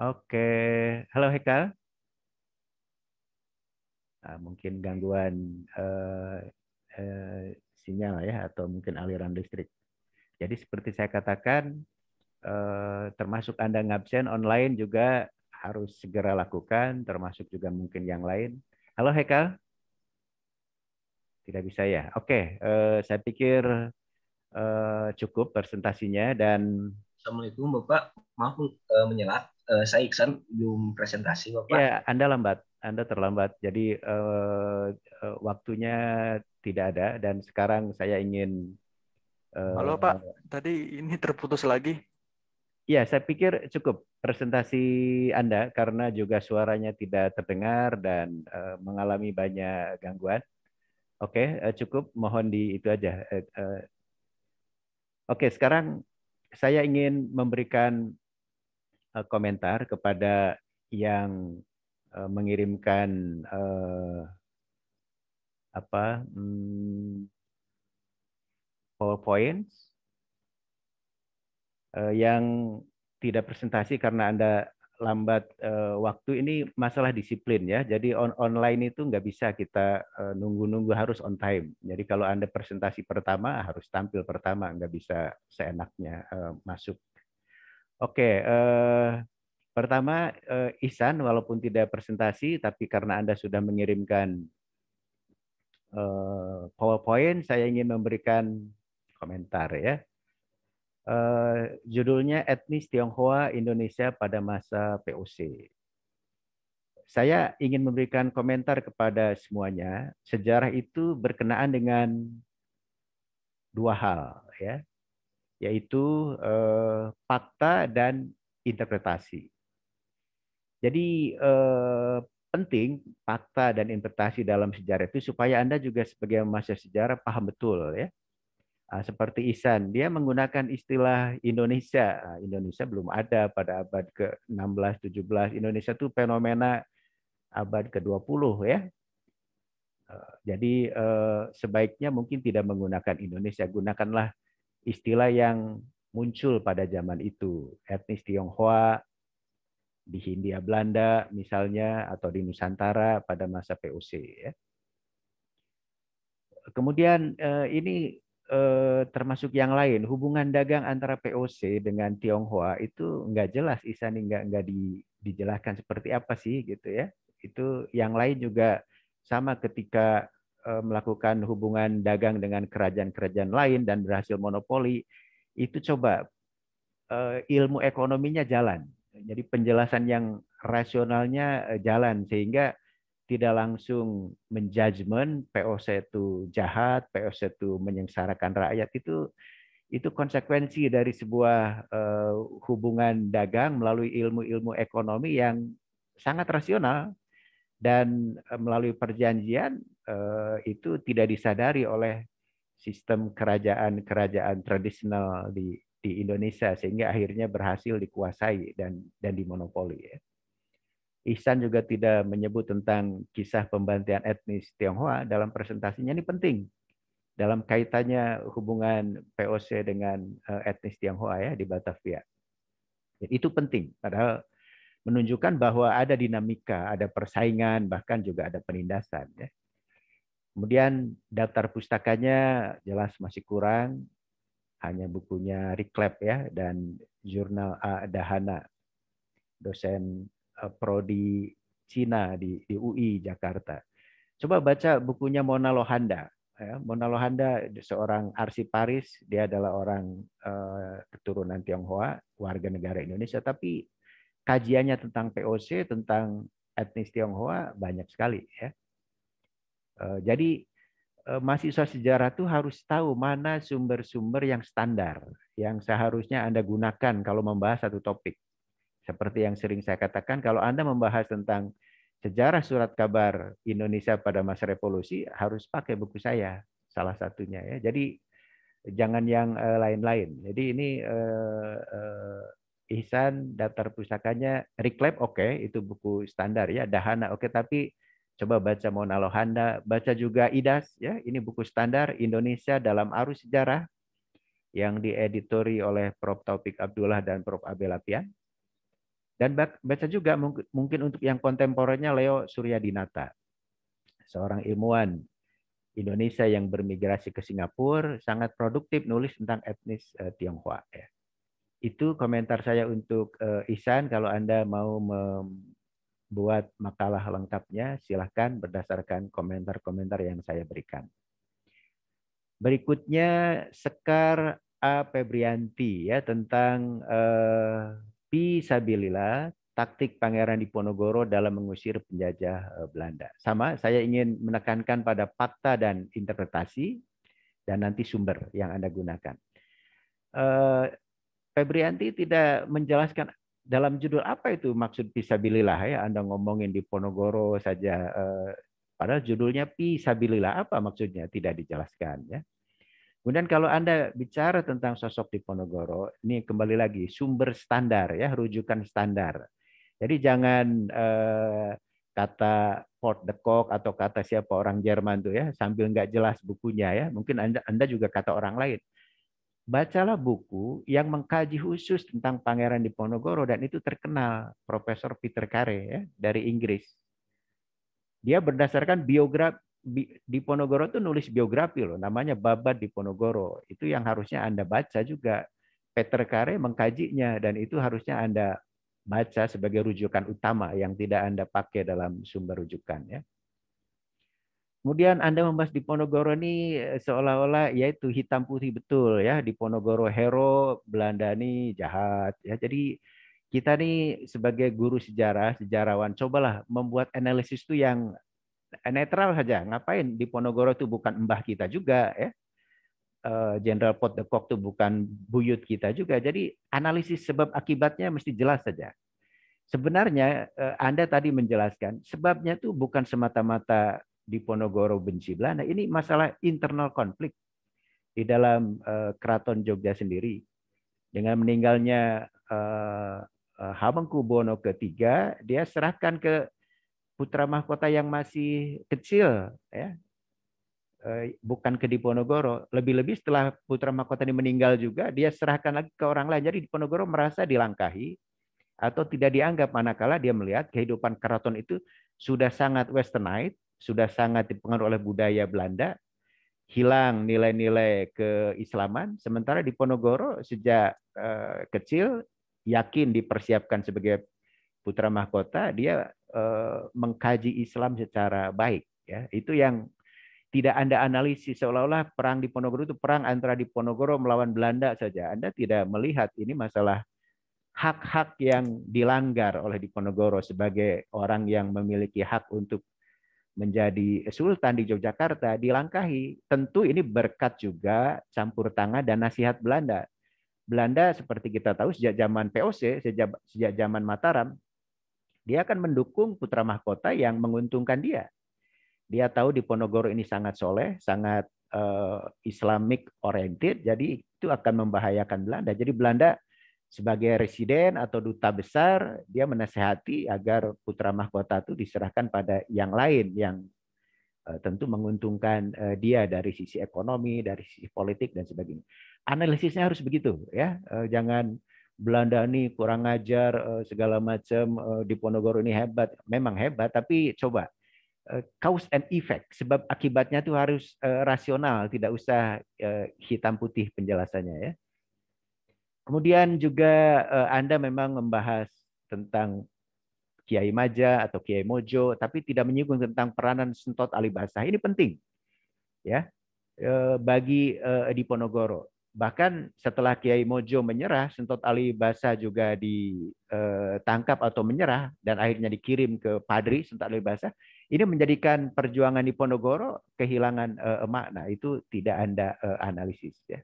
Oke, halo Haikal. Ah, mungkin gangguan eh, eh, sinyal ya atau mungkin aliran listrik. Jadi seperti saya katakan, eh, termasuk anda ngabsen online juga harus segera lakukan, termasuk juga mungkin yang lain. Halo Hekal, tidak bisa ya? Oke, eh, saya pikir eh, cukup presentasinya dan. Assalamualaikum Bapak, maaf eh, menyela. Eh, saya Iksan belum presentasi Bapak. Ya, Anda lambat. Anda terlambat. Jadi uh, waktunya tidak ada dan sekarang saya ingin uh, Halo Pak, tadi ini terputus lagi. Ya, saya pikir cukup presentasi Anda karena juga suaranya tidak terdengar dan uh, mengalami banyak gangguan. Oke, okay, uh, cukup mohon di itu aja. Uh, uh. Oke, okay, sekarang saya ingin memberikan uh, komentar kepada yang Eh, mengirimkan uh, apa hmm, PowerPoint uh, eh, yang tidak presentasi karena anda lambat uh, waktu ini masalah disiplin ya. Jadi on online itu nggak bisa kita nunggu-nunggu harus on time. Jadi kalau anda presentasi pertama harus tampil pertama, nggak bisa seenaknya masuk. Oke. Okay, Pertama, eh, Ihsan, walaupun tidak presentasi, tapi karena Anda sudah mengirimkan eh, PowerPoint, saya ingin memberikan komentar ya. Eh, judulnya Etnis Tionghoa Indonesia pada Masa POC. Saya ingin memberikan komentar kepada semuanya. Sejarah itu berkenaan dengan dua hal ya, yaitu eh, fakta dan interpretasi. Jadi eh, penting fakta dan interpretasi dalam sejarah itu supaya Anda juga sebagai mahasiswa sejarah paham betul ya. Ah, seperti Isan, dia menggunakan istilah Indonesia. Ah, Indonesia belum ada pada abad ke-16, 17. Indonesia itu fenomena abad ke-20 ya. Eh, jadi eh, sebaiknya mungkin tidak menggunakan Indonesia, gunakanlah istilah yang muncul pada zaman itu, etnis Tionghoa, di Hindia Belanda misalnya atau di Nusantara pada masa POC ya. Kemudian eh, ini eh, termasuk yang lain hubungan dagang antara POC dengan Tionghoa itu nggak jelas Isani nggak nggak dijelaskan seperti apa sih gitu ya itu yang lain juga sama ketika eh, melakukan hubungan dagang dengan kerajaan-kerajaan lain dan berhasil monopoli itu coba ilmu ekonominya jalan jadi penjelasan yang rasionalnya eh, jalan sehingga tidak langsung menjudgment POC itu jahat, POC itu menyengsarakan rakyat itu itu konsekuensi dari sebuah eh, hubungan dagang melalui ilmu-ilmu ekonomi yang sangat rasional dan eh, melalui perjanjian itu tidak disadari oleh sistem kerajaan-kerajaan tradisional di di Indonesia sehingga akhirnya berhasil dikuasai dan dan dimonopoli ya. Ihsan juga tidak menyebut tentang kisah pembantian etnis Tionghoa dalam presentasinya ini penting dalam kaitannya hubungan POC dengan eh, etnis Tionghoa ya di Batavia. Ya, itu penting padahal menunjukkan bahwa ada dinamika, ada persaingan, bahkan juga ada penindasan ya. Kemudian daftar pustakanya jelas masih kurang hanya bukunya Reclap ya dan jurnal A. Dahana, dosen eh, prodi Cina di, di UI Jakarta. Coba baca bukunya Mona Lohanda. Ya. Mona Lohanda seorang arsi Paris, dia adalah orang eh, keturunan Tionghoa, warga negara Indonesia, tapi kajiannya tentang POC, tentang etnis Tionghoa banyak sekali ya. Eh, jadi Eh, mahasiswa sejarah itu harus tahu mana sumber-sumber yang standar yang seharusnya Anda gunakan kalau membahas satu topik. Seperti yang sering saya katakan, kalau Anda membahas tentang sejarah surat kabar Indonesia pada masa revolusi harus pakai buku saya salah satunya ya. Jadi jangan yang eh, lain-lain. Jadi ini eh, eh Ihsan daftar pusakanya Reclap oke okay, itu buku standar ya, Dahana oke okay, tapi Coba baca Mona Lohanda, baca juga IDAS ya. Ini buku standar Indonesia dalam arus sejarah yang dieditori oleh Prof Taufik Abdullah dan Prof Abel Apian. Dan baca juga mungkin untuk yang kontemporernya Leo Suryadinata, seorang ilmuwan Indonesia yang bermigrasi ke Singapura sangat produktif nulis tentang etnis eh, Tionghoa. Ya. Itu komentar saya untuk eh, Isan kalau Anda mau buat makalah lengkapnya silahkan berdasarkan komentar-komentar yang saya berikan. Berikutnya Sekar A. Febrianti ya tentang eh, Pisabilillah taktik Pangeran Diponegoro dalam mengusir penjajah eh, Belanda. Sama, saya ingin menekankan pada fakta dan interpretasi dan nanti sumber yang Anda gunakan. Eh, Febrianti tidak menjelaskan dalam judul apa itu maksud pisabilillah ya Anda ngomongin di Ponogoro saja eh, padahal judulnya pisabilillah apa maksudnya tidak dijelaskan ya. Kemudian kalau Anda bicara tentang sosok di Ponogoro, ini kembali lagi sumber standar ya, rujukan standar. Jadi jangan eh, kata Port de Kock atau kata siapa orang Jerman tuh ya, sambil nggak jelas bukunya ya, mungkin Anda Anda juga kata orang lain bacalah buku yang mengkaji khusus tentang Pangeran Diponegoro dan itu terkenal Profesor Peter Carey ya, dari Inggris. Dia berdasarkan biografi Diponegoro itu nulis biografi loh, namanya Babat Diponegoro. Itu yang harusnya Anda baca juga. Peter Kare mengkajinya dan itu harusnya Anda baca sebagai rujukan utama yang tidak Anda pakai dalam sumber rujukan ya. Kemudian Anda membahas Diponegoro ini eh, seolah-olah yaitu hitam putih betul ya Diponegoro hero Belanda ini jahat ya. Jadi kita nih sebagai guru sejarah, sejarawan cobalah membuat analisis itu yang netral saja. Ngapain Diponegoro itu bukan mbah kita juga ya. Jenderal eh, Pot de Kock itu bukan buyut kita juga. Jadi analisis sebab akibatnya mesti jelas saja sebenarnya eh, Anda tadi menjelaskan sebabnya itu bukan semata-mata di Diponegoro benci Belanda, ini masalah internal konflik di dalam uh, keraton Jogja sendiri. Dengan meninggalnya uh, eh, eh, Hamengkubuwono ketiga, dia serahkan ke putra mahkota yang masih kecil, ya, bukan ke Diponegoro. Lebih-lebih setelah putra mahkota ini meninggal juga, dia serahkan lagi ke orang lain. Jadi Diponegoro merasa dilangkahi atau tidak dianggap manakala dia melihat kehidupan keraton itu sudah sangat westernized, sudah sangat dipengaruhi oleh budaya Belanda, hilang nilai-nilai keislaman, sementara di Ponegoro sejak eh, kecil yakin dipersiapkan sebagai putra mahkota, dia eh, mengkaji Islam secara baik. Ya, itu yang tidak Anda analisis seolah-olah perang di Ponorogo itu perang antara di Ponorogo melawan Belanda saja. Anda tidak melihat ini masalah hak-hak yang dilanggar oleh di Ponorogo sebagai orang yang memiliki hak untuk menjadi sultan di Yogyakarta dilangkahi. Tentu ini berkat juga campur tangan dan nasihat Belanda. Belanda seperti kita tahu sejak zaman POC, sejak, sejak zaman Mataram, dia akan mendukung putra mahkota yang menguntungkan dia. Dia tahu di Ponorogo ini sangat soleh, sangat uh, eh, Islamic oriented, jadi itu akan membahayakan Belanda. Jadi Belanda sebagai residen atau duta besar dia menasehati agar putra mahkota itu diserahkan pada yang lain yang eh, tentu menguntungkan eh, dia dari sisi ekonomi, dari sisi politik dan sebagainya. Analisisnya harus begitu ya. Eh, jangan Belanda ini kurang ajar segala macam Diponegoro ini hebat. Memang hebat tapi coba cause and effect sebab akibatnya itu harus rasional, tidak usah hitam putih penjelasannya ya. Kemudian juga eh, Anda memang membahas tentang Kiai Maja atau Kiai Mojo, tapi tidak menyinggung tentang peranan Sentot Alibasa. Ini penting, ya, eh, bagi eh, Diponegoro. di Ponogoro. Bahkan setelah Kiai Mojo menyerah, Sentot Alibasa juga ditangkap atau menyerah dan akhirnya dikirim ke Padri Sentot Alibasa. Ini menjadikan perjuangan di Ponogoro kehilangan makna. Itu tidak Anda analisis, ya.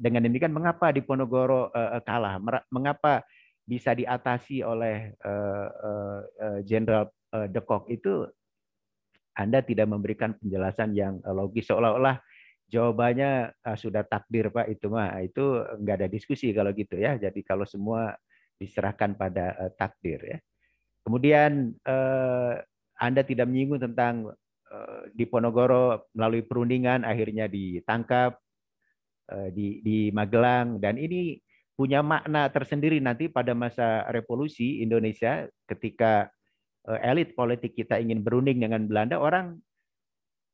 Dengan demikian mengapa Diponegoro eh, eh, kalah? Mengapa bisa diatasi oleh eh, Jenderal De Kock itu Anda tidak memberikan penjelasan yang logis seolah-olah jawabannya ah, sudah takdir Pak itu mah itu nggak ada diskusi kalau gitu ya. Jadi kalau semua diserahkan pada takdir ya. Kemudian Anda tidak menyinggung tentang Diponegoro melalui perundingan akhirnya ditangkap Eh, di, di Magelang. Dan ini punya makna tersendiri nanti pada masa revolusi Indonesia ketika eh, elit politik kita ingin berunding dengan Belanda, orang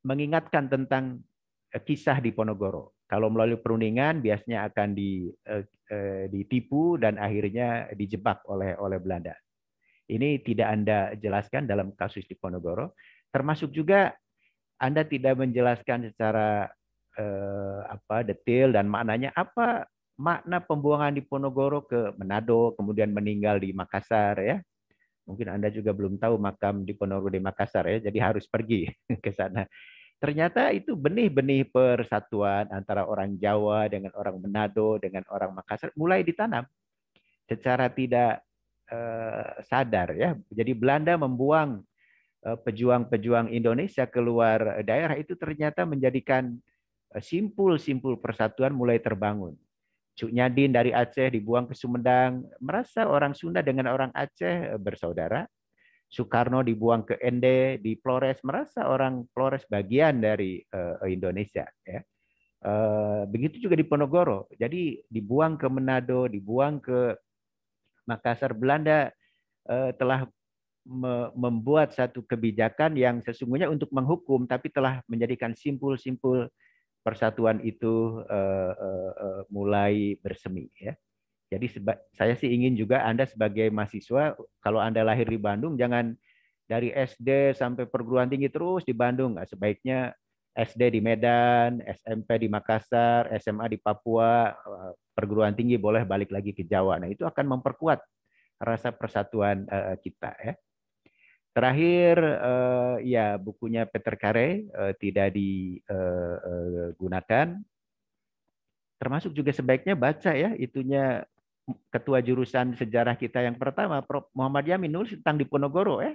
mengingatkan tentang eh, kisah di Ponegoro. Kalau melalui perundingan biasanya akan di, ditipu dan akhirnya dijebak oleh oleh Belanda. Ini tidak Anda jelaskan dalam kasus di Ponegoro, termasuk juga Anda tidak menjelaskan secara eh, apa detail dan maknanya apa makna pembuangan di Ponorogo ke Manado kemudian meninggal di Makassar ya. Mungkin Anda juga belum tahu makam di Ponorogo di Makassar ya, jadi harus pergi ke sana. Ternyata itu benih-benih persatuan antara orang Jawa dengan orang Manado dengan orang Makassar mulai ditanam secara tidak eh, sadar ya. Jadi Belanda membuang eh, pejuang-pejuang Indonesia keluar daerah itu ternyata menjadikan simpul-simpul eh, persatuan mulai terbangun. Cuk Nyadin dari Aceh dibuang ke Sumedang, merasa orang Sunda dengan orang Aceh eh, bersaudara. Soekarno dibuang ke Ende di Flores, merasa orang Flores bagian dari eh, Indonesia. Ya. begitu juga di Ponorogo. Jadi dibuang ke Manado, dibuang ke Makassar Belanda telah membuat satu kebijakan yang sesungguhnya untuk menghukum, tapi telah menjadikan simpul-simpul persatuan itu uh, uh, uh, mulai bersemi ya. Jadi saya sih ingin juga Anda sebagai mahasiswa kalau Anda lahir di Bandung jangan dari SD sampai perguruan tinggi terus di Bandung. Sebaiknya SD di Medan, SMP di Makassar, SMA di Papua, perguruan tinggi boleh balik lagi ke Jawa. Nah, itu akan memperkuat rasa persatuan kita ya. Terakhir, uh, ya bukunya Peter Kare uh, eh, tidak digunakan. Eh, Termasuk juga sebaiknya baca ya itunya ketua jurusan sejarah kita yang pertama, Prof. Muhammad Yamin nulis tentang Diponegoro ya.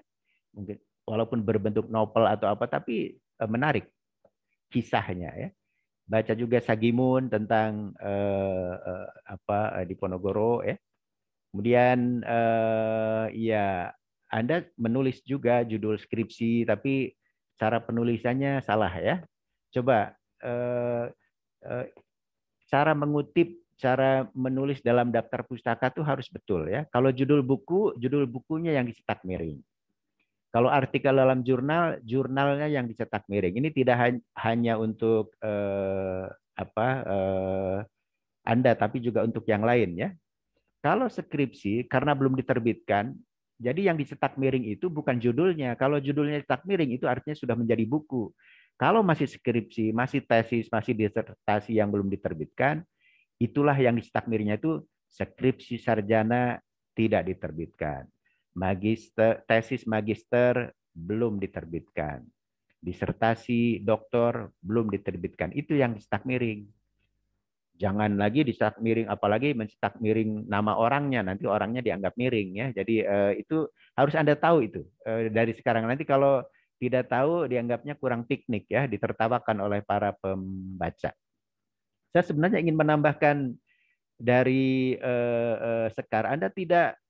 Mungkin walaupun berbentuk novel atau apa, tapi uh, menarik kisahnya ya. Baca juga Sagimun tentang uh, uh, apa Diponegoro ya. Kemudian uh, ya anda menulis juga judul skripsi, tapi cara penulisannya salah ya. Coba eh, eh, cara mengutip, cara menulis dalam daftar pustaka itu harus betul ya. Kalau judul buku, judul bukunya yang dicetak miring. Kalau artikel dalam jurnal, jurnalnya yang dicetak miring. Ini tidak hanya untuk eh, apa eh, Anda, tapi juga untuk yang lain ya. Kalau skripsi karena belum diterbitkan, jadi yang dicetak miring itu bukan judulnya. Kalau judulnya cetak miring itu artinya sudah menjadi buku. Kalau masih skripsi, masih tesis, masih disertasi yang belum diterbitkan, itulah yang dicetak miringnya itu skripsi sarjana tidak diterbitkan. Magister, tesis magister belum diterbitkan. Disertasi doktor belum diterbitkan. Itu yang dicetak miring. Jangan lagi dicetak miring, apalagi mencetak miring nama orangnya, nanti orangnya dianggap miring ya. Jadi eh, itu harus Anda tahu itu eh, dari sekarang nanti kalau tidak tahu dianggapnya kurang piknik ya, ditertawakan oleh para pembaca. Saya sebenarnya ingin menambahkan dari eh, eh, Sekar, Anda tidak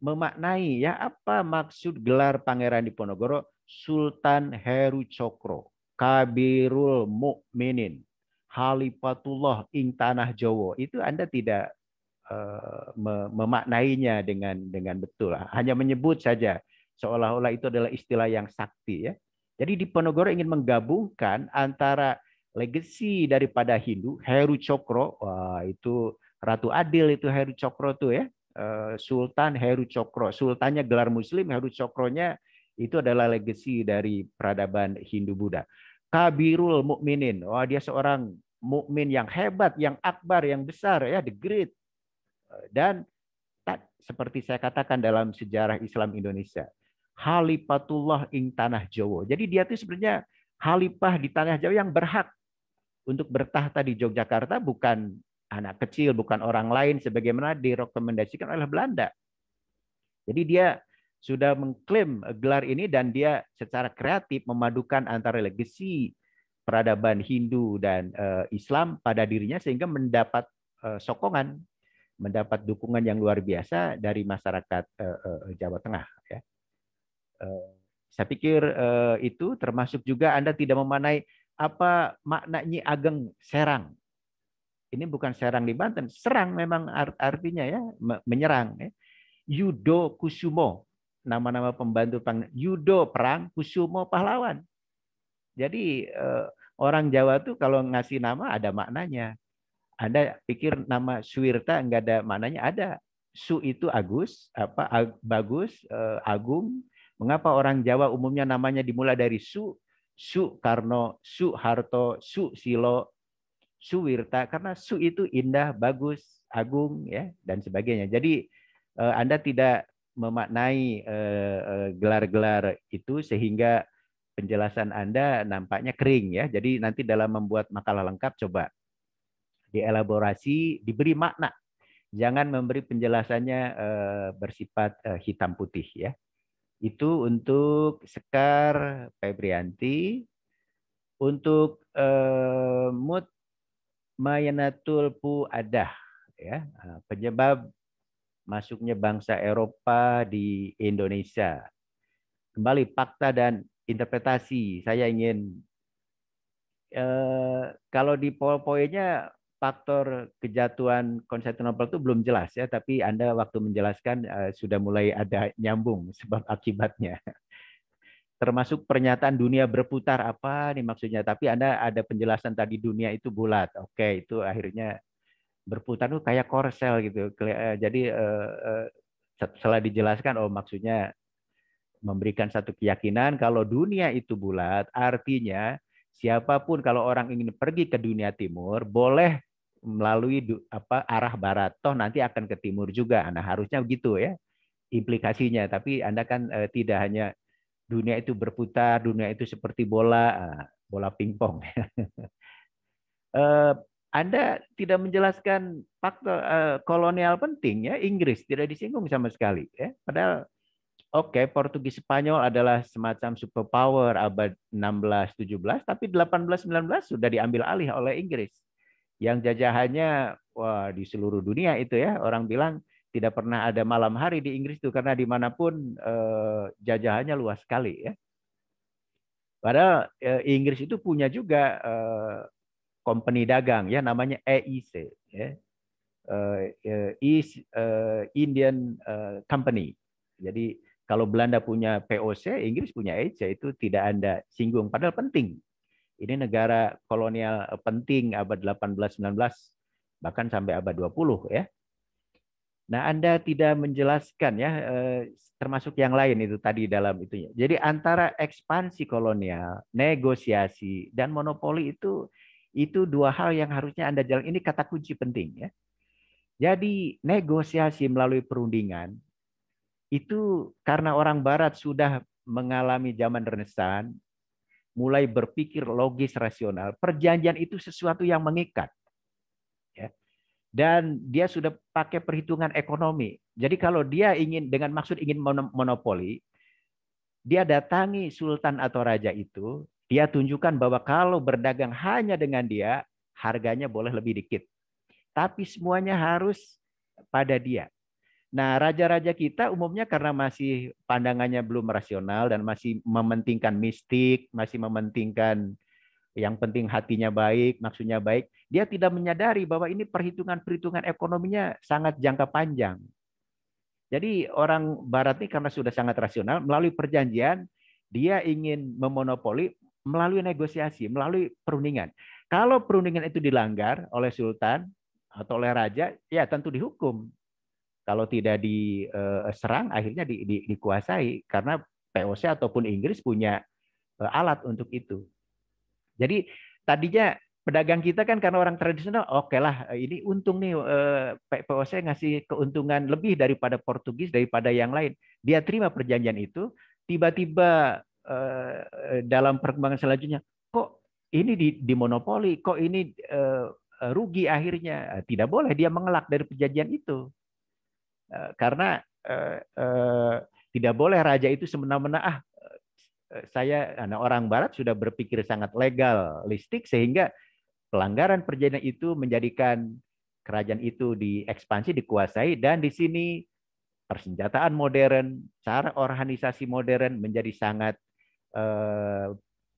memaknai ya apa maksud gelar Pangeran Diponegoro Sultan Heru Cokro Kabirul Mukminin Halipatullah ing tanah Jawa itu Anda tidak uh, memaknainya dengan dengan betul. Hanya menyebut saja seolah-olah itu adalah istilah yang sakti ya. Jadi Diponegoro ingin menggabungkan antara legacy daripada Hindu Heru Cokro wah itu Ratu Adil itu Heru Cokro tuh ya eh, Sultan Heru Cokro Sultannya gelar Muslim Heru Cokronya itu adalah legacy dari peradaban Hindu Buddha kabirul mukminin. Wah, oh, dia seorang mukmin yang hebat, yang akbar, yang besar ya, the great. Dan tak, seperti saya katakan dalam sejarah Islam Indonesia, Halipatullah ing tanah Jawa. Jadi dia itu sebenarnya halipah di tanah Jawa yang berhak untuk bertahta di Yogyakarta bukan anak kecil, bukan orang lain sebagaimana direkomendasikan oleh Belanda. Jadi dia sudah mengklaim gelar ini dan dia secara kreatif memadukan antara legasi peradaban Hindu dan eh, Islam pada dirinya sehingga mendapat eh, sokongan, mendapat dukungan yang luar biasa dari masyarakat eh, Jawa Tengah. Ya. saya pikir itu termasuk juga Anda tidak memanai apa maknanya Ageng Serang. Ini bukan serang di Banten, serang memang artinya ya menyerang. Ya. Yudo Kusumo nama-nama pembantu pang Yudo perang, Kusumo pahlawan. Jadi eh, orang Jawa tuh kalau ngasih nama ada maknanya. Anda pikir nama Suwirta enggak ada maknanya? Ada. Su itu Agus, apa ag, bagus, eh, Agung. Mengapa orang Jawa umumnya namanya dimulai dari Su? Su Karno, Su Harto, Su Silo, Suwirta karena su itu indah, bagus, agung ya dan sebagainya. Jadi eh, Anda tidak memaknai eh, eh, gelar-gelar itu sehingga penjelasan Anda nampaknya kering ya. Jadi nanti dalam membuat makalah lengkap coba dielaborasi, diberi makna. Jangan memberi penjelasannya eh, bersifat hitam putih ya. Itu untuk Sekar Febrianti, untuk Mut Mayanatul Pu Adah ya. Penyebab masuknya bangsa Eropa di Indonesia. Kembali fakta dan interpretasi. Saya ingin eh, kalau di poin-poinnya faktor kejatuhan Konstantinopel itu belum jelas ya, tapi Anda waktu menjelaskan eh, sudah mulai ada nyambung sebab akibatnya. Termasuk pernyataan dunia berputar apa nih maksudnya, tapi Anda ada penjelasan tadi dunia itu bulat. Oke, itu akhirnya berputar tuh kayak korsel gitu. Eh, jadi eh, eh, setelah dijelaskan oh maksudnya memberikan satu keyakinan kalau dunia itu bulat artinya siapapun kalau orang ingin pergi ke dunia timur boleh melalui apa arah barat toh nanti akan ke timur juga. Nah, harusnya begitu ya implikasinya tapi Anda kan tidak hanya dunia itu berputar, dunia itu seperti bola ah, bola pingpong. Anda tidak menjelaskan faktor uh, kolonial penting ya Inggris tidak disinggung sama sekali ya. Padahal oke okay, Portugis Spanyol adalah semacam superpower abad 16 17 tapi 18 19 sudah diambil alih oleh Inggris. Yang jajahannya wah di seluruh dunia itu ya orang bilang tidak pernah ada malam hari di Inggris itu karena dimanapun eh, jajahannya luas sekali ya. Padahal eh, Inggris itu punya juga eh, company dagang ya namanya EIC ya. Eh, eh, East eh, Indian Company. Jadi kalau Belanda punya POC, Inggris punya EIC itu tidak Anda singgung padahal penting. Ini negara kolonial penting abad 18 19 bahkan sampai abad 20 ya. Nah, Anda tidak menjelaskan ya termasuk yang lain itu tadi dalam itunya. Jadi antara ekspansi kolonial, negosiasi dan monopoli itu itu dua hal yang harusnya Anda jalan. Ini kata kunci penting ya. Jadi negosiasi melalui perundingan itu karena orang barat sudah mengalami zaman renesan, mulai berpikir logis rasional, perjanjian itu sesuatu yang mengikat. Ya. Dan dia sudah pakai perhitungan ekonomi. Jadi kalau dia ingin dengan maksud ingin monopoli, dia datangi sultan atau raja itu, dia tunjukkan bahwa kalau berdagang hanya dengan dia, harganya boleh lebih dikit. Tapi semuanya harus pada dia. Nah, raja-raja kita umumnya karena masih pandangannya belum rasional dan masih mementingkan mistik, masih mementingkan yang penting hatinya baik, maksudnya baik, dia tidak menyadari bahwa ini perhitungan-perhitungan ekonominya sangat jangka panjang. Jadi orang barat ini karena sudah sangat rasional melalui perjanjian dia ingin memonopoli melalui negosiasi, melalui perundingan. Kalau perundingan itu dilanggar oleh sultan atau oleh raja, ya tentu dihukum. Kalau tidak diserang, eh, akhirnya di, di, dikuasai karena POC ataupun Inggris punya eh, alat untuk itu. Jadi tadinya pedagang kita kan karena orang tradisional, oke okay lah ini untung nih eh, POC ngasih keuntungan lebih daripada Portugis daripada yang lain. Dia terima perjanjian itu, tiba-tiba Eh, dalam perkembangan selanjutnya kok ini di, monopoli kok ini uh, rugi akhirnya. Tidak boleh dia mengelak dari perjanjian itu. Uh, karena uh, tidak boleh raja itu semena-mena ah saya anak orang barat sudah berpikir sangat legalistik sehingga pelanggaran perjanjian itu menjadikan kerajaan itu diekspansi, dikuasai dan di sini persenjataan modern, cara organisasi modern menjadi sangat Eh,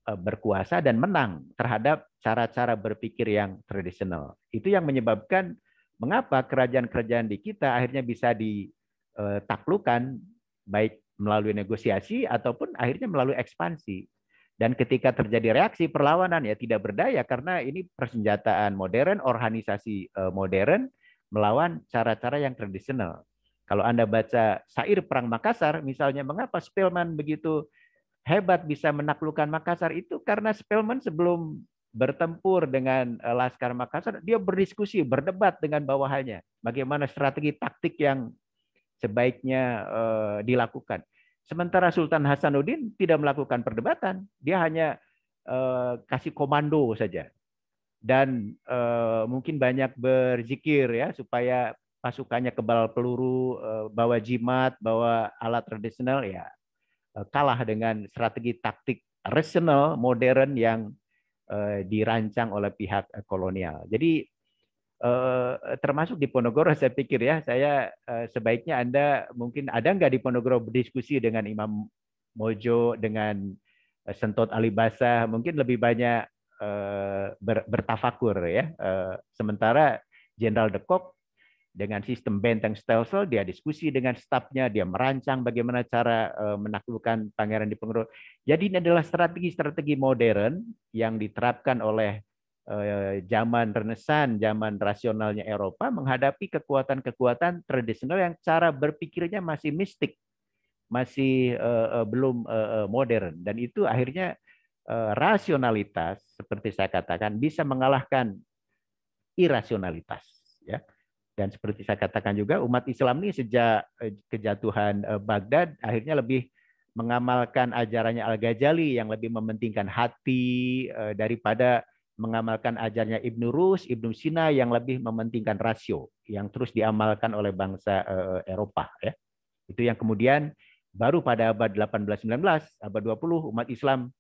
eh, berkuasa dan menang terhadap cara-cara berpikir yang tradisional. Itu yang menyebabkan mengapa kerajaan-kerajaan di kita akhirnya bisa ditaklukkan eh, baik melalui negosiasi ataupun akhirnya melalui ekspansi. Dan ketika terjadi reaksi perlawanan ya tidak berdaya karena ini persenjataan modern, organisasi modern melawan cara-cara yang tradisional. Kalau Anda baca Sair Perang Makassar misalnya mengapa Spelman begitu hebat bisa menaklukkan Makassar itu karena Spellman sebelum bertempur dengan eh, Laskar Makassar, dia berdiskusi, berdebat dengan bawahannya. Bagaimana strategi taktik yang sebaiknya eh, dilakukan. Sementara Sultan Hasanuddin tidak melakukan perdebatan. Dia hanya eh, kasih komando saja. Dan mungkin banyak berzikir ya supaya pasukannya kebal peluru, bawa jimat, bawa alat tradisional ya Eh, kalah dengan strategi taktik rasional modern yang eh, dirancang oleh pihak eh, kolonial. Jadi termasuk di Ponorogo saya pikir ya saya sebaiknya Anda mungkin ada nggak di Ponorogo berdiskusi dengan Imam Mojo dengan Sentot Alibasa mungkin lebih banyak bertafakur ya. Sementara Jenderal De dengan sistem benteng stelsel, dia diskusi dengan stafnya, dia merancang bagaimana cara eh, menaklukkan Pangeran Dipengaruh. Jadi ini adalah strategi-strategi modern yang diterapkan oleh eh, zaman renesan, zaman rasionalnya Eropa menghadapi kekuatan-kekuatan tradisional yang cara berpikirnya masih mistik, masih eh, belum modern dan itu akhirnya rasionalitas seperti saya katakan bisa mengalahkan irasionalitas ya. Dan seperti saya katakan juga, umat Islam ini sejak eh, kejatuhan eh, Baghdad akhirnya lebih mengamalkan ajarannya Al-Ghazali yang lebih mementingkan hati eh, daripada mengamalkan ajarnya Ibnu Rus, Ibnu Sina yang lebih mementingkan rasio yang terus diamalkan oleh bangsa Eropa ya. Itu yang kemudian baru pada abad 18 19 abad 20 umat Islam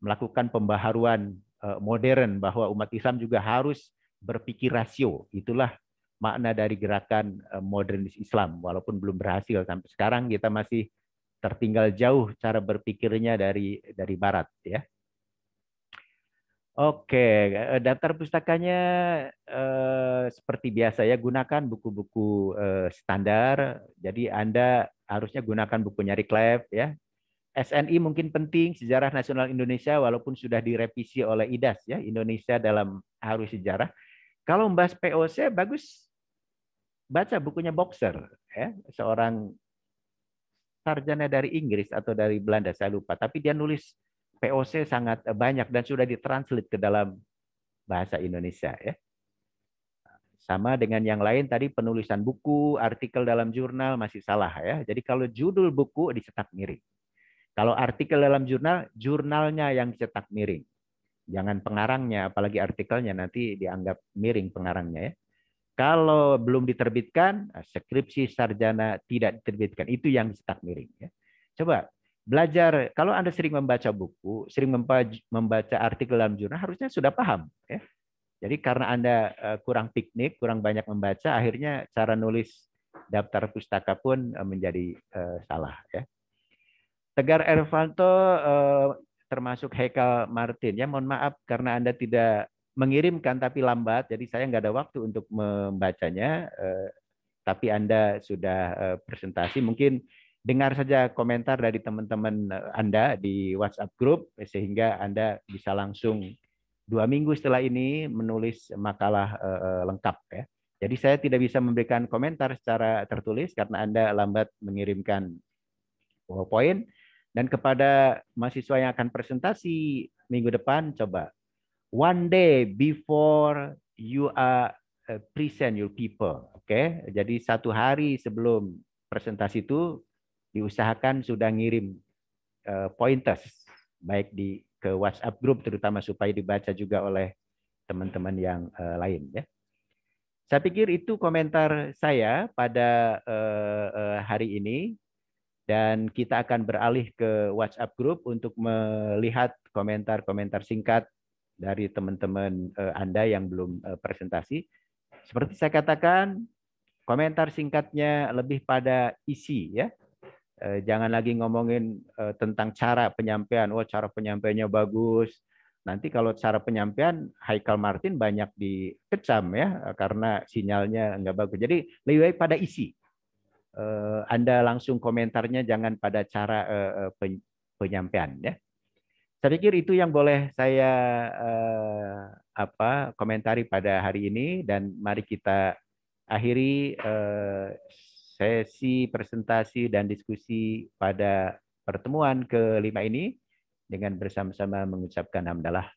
melakukan pembaharuan modern bahwa umat Islam juga harus berpikir rasio. Itulah makna dari gerakan eh, modernis Islam walaupun belum berhasil sampai sekarang kita masih tertinggal jauh cara berpikirnya dari dari barat ya. Oke, eh, daftar pustakanya eh, seperti biasa ya gunakan buku-buku eh, standar. Jadi Anda harusnya gunakan nyari Riklef ya. SNI mungkin penting Sejarah Nasional Indonesia walaupun sudah direvisi oleh IDAS ya, Indonesia dalam Arus Sejarah. Kalau membahas POC bagus baca bukunya Boxer, ya, seorang sarjana dari Inggris atau dari Belanda, saya lupa. Tapi dia nulis POC sangat banyak dan sudah ditranslate ke dalam bahasa Indonesia. Ya. Sama dengan yang lain tadi penulisan buku, artikel dalam jurnal masih salah ya. Jadi kalau judul buku dicetak miring. Kalau artikel dalam jurnal, jurnalnya yang cetak miring. Jangan pengarangnya, apalagi artikelnya nanti dianggap miring pengarangnya ya. Kalau belum diterbitkan, ah, skripsi sarjana tidak diterbitkan. Itu yang cetak miring. Ya. Coba belajar. Kalau Anda sering membaca buku, sering membaca artikel dalam jurnal, harusnya sudah paham. Ya. Jadi karena Anda eh, kurang piknik, kurang banyak membaca, akhirnya cara nulis daftar pustaka pun eh, menjadi eh, salah. Ya. Tegar Ervanto termasuk Hekal Martin. Ya mohon maaf karena Anda tidak mengirimkan tapi lambat, jadi saya nggak ada waktu untuk membacanya. Eh, tapi Anda sudah eh, presentasi, mungkin dengar saja komentar dari teman-teman eh, Anda di WhatsApp group sehingga Anda bisa langsung dua minggu setelah ini menulis makalah lengkap ya. Jadi saya tidak bisa memberikan komentar secara tertulis karena Anda lambat mengirimkan PowerPoint dan kepada mahasiswa yang akan presentasi minggu depan coba one day before you are uh, present your people. Oke, okay? jadi satu hari sebelum presentasi itu diusahakan sudah ngirim uh, pointers baik di ke WhatsApp group terutama supaya dibaca juga oleh teman-teman yang uh, lain ya. Saya pikir itu komentar saya pada uh, uh, hari ini dan kita akan beralih ke WhatsApp group untuk melihat komentar-komentar singkat dari teman-teman eh, Anda yang belum eh, presentasi. Seperti saya katakan, komentar singkatnya lebih pada isi ya. Eh, jangan lagi ngomongin tentang cara penyampaian. Oh, cara penyampaiannya bagus. Nanti kalau cara penyampaian Haikal Martin banyak dikecam ya karena sinyalnya nggak bagus. Jadi lebih baik pada isi. Anda langsung komentarnya jangan pada cara penyampaian ya. Saya pikir itu yang boleh saya eh, apa komentari pada hari ini dan mari kita akhiri eh, sesi presentasi dan diskusi pada pertemuan kelima ini dengan bersama-sama mengucapkan hamdalah.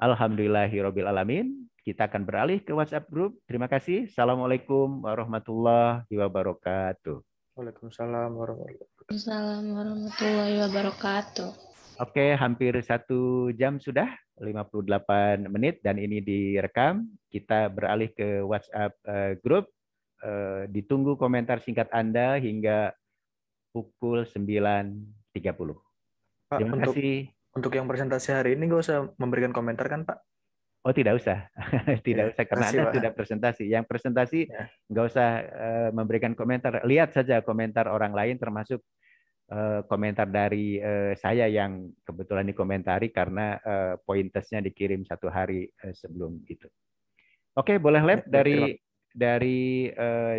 Alhamdulillahirabbil alamin. Kita akan beralih ke WhatsApp group. Terima kasih. Assalamualaikum warahmatullahi wabarakatuh. Waalaikumsalam warahmatullahi wabarakatuh. Waalaikumsalam warahmatullahi wabarakatuh. Oke, hampir satu jam sudah, 58 menit, dan ini direkam. Kita beralih ke WhatsApp uh, grup. Uh, ditunggu komentar singkat Anda hingga pukul 9.30. Terima untuk, kasih. Untuk yang presentasi hari ini, nggak usah memberikan komentar kan, Pak? Oh, tidak usah. tidak ya, usah, karena kasih, Anda Pak. sudah presentasi. Yang presentasi ya. usah uh, memberikan komentar. Lihat saja komentar orang lain, termasuk Eh, komentar dari eh, saya yang kebetulan dikomentari karena eh, pointersnya dikirim satu hari sebelum itu. Oke, boleh lab dari dari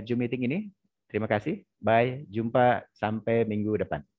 Zoom meeting ini. Terima kasih. Bye. Jumpa sampai minggu depan.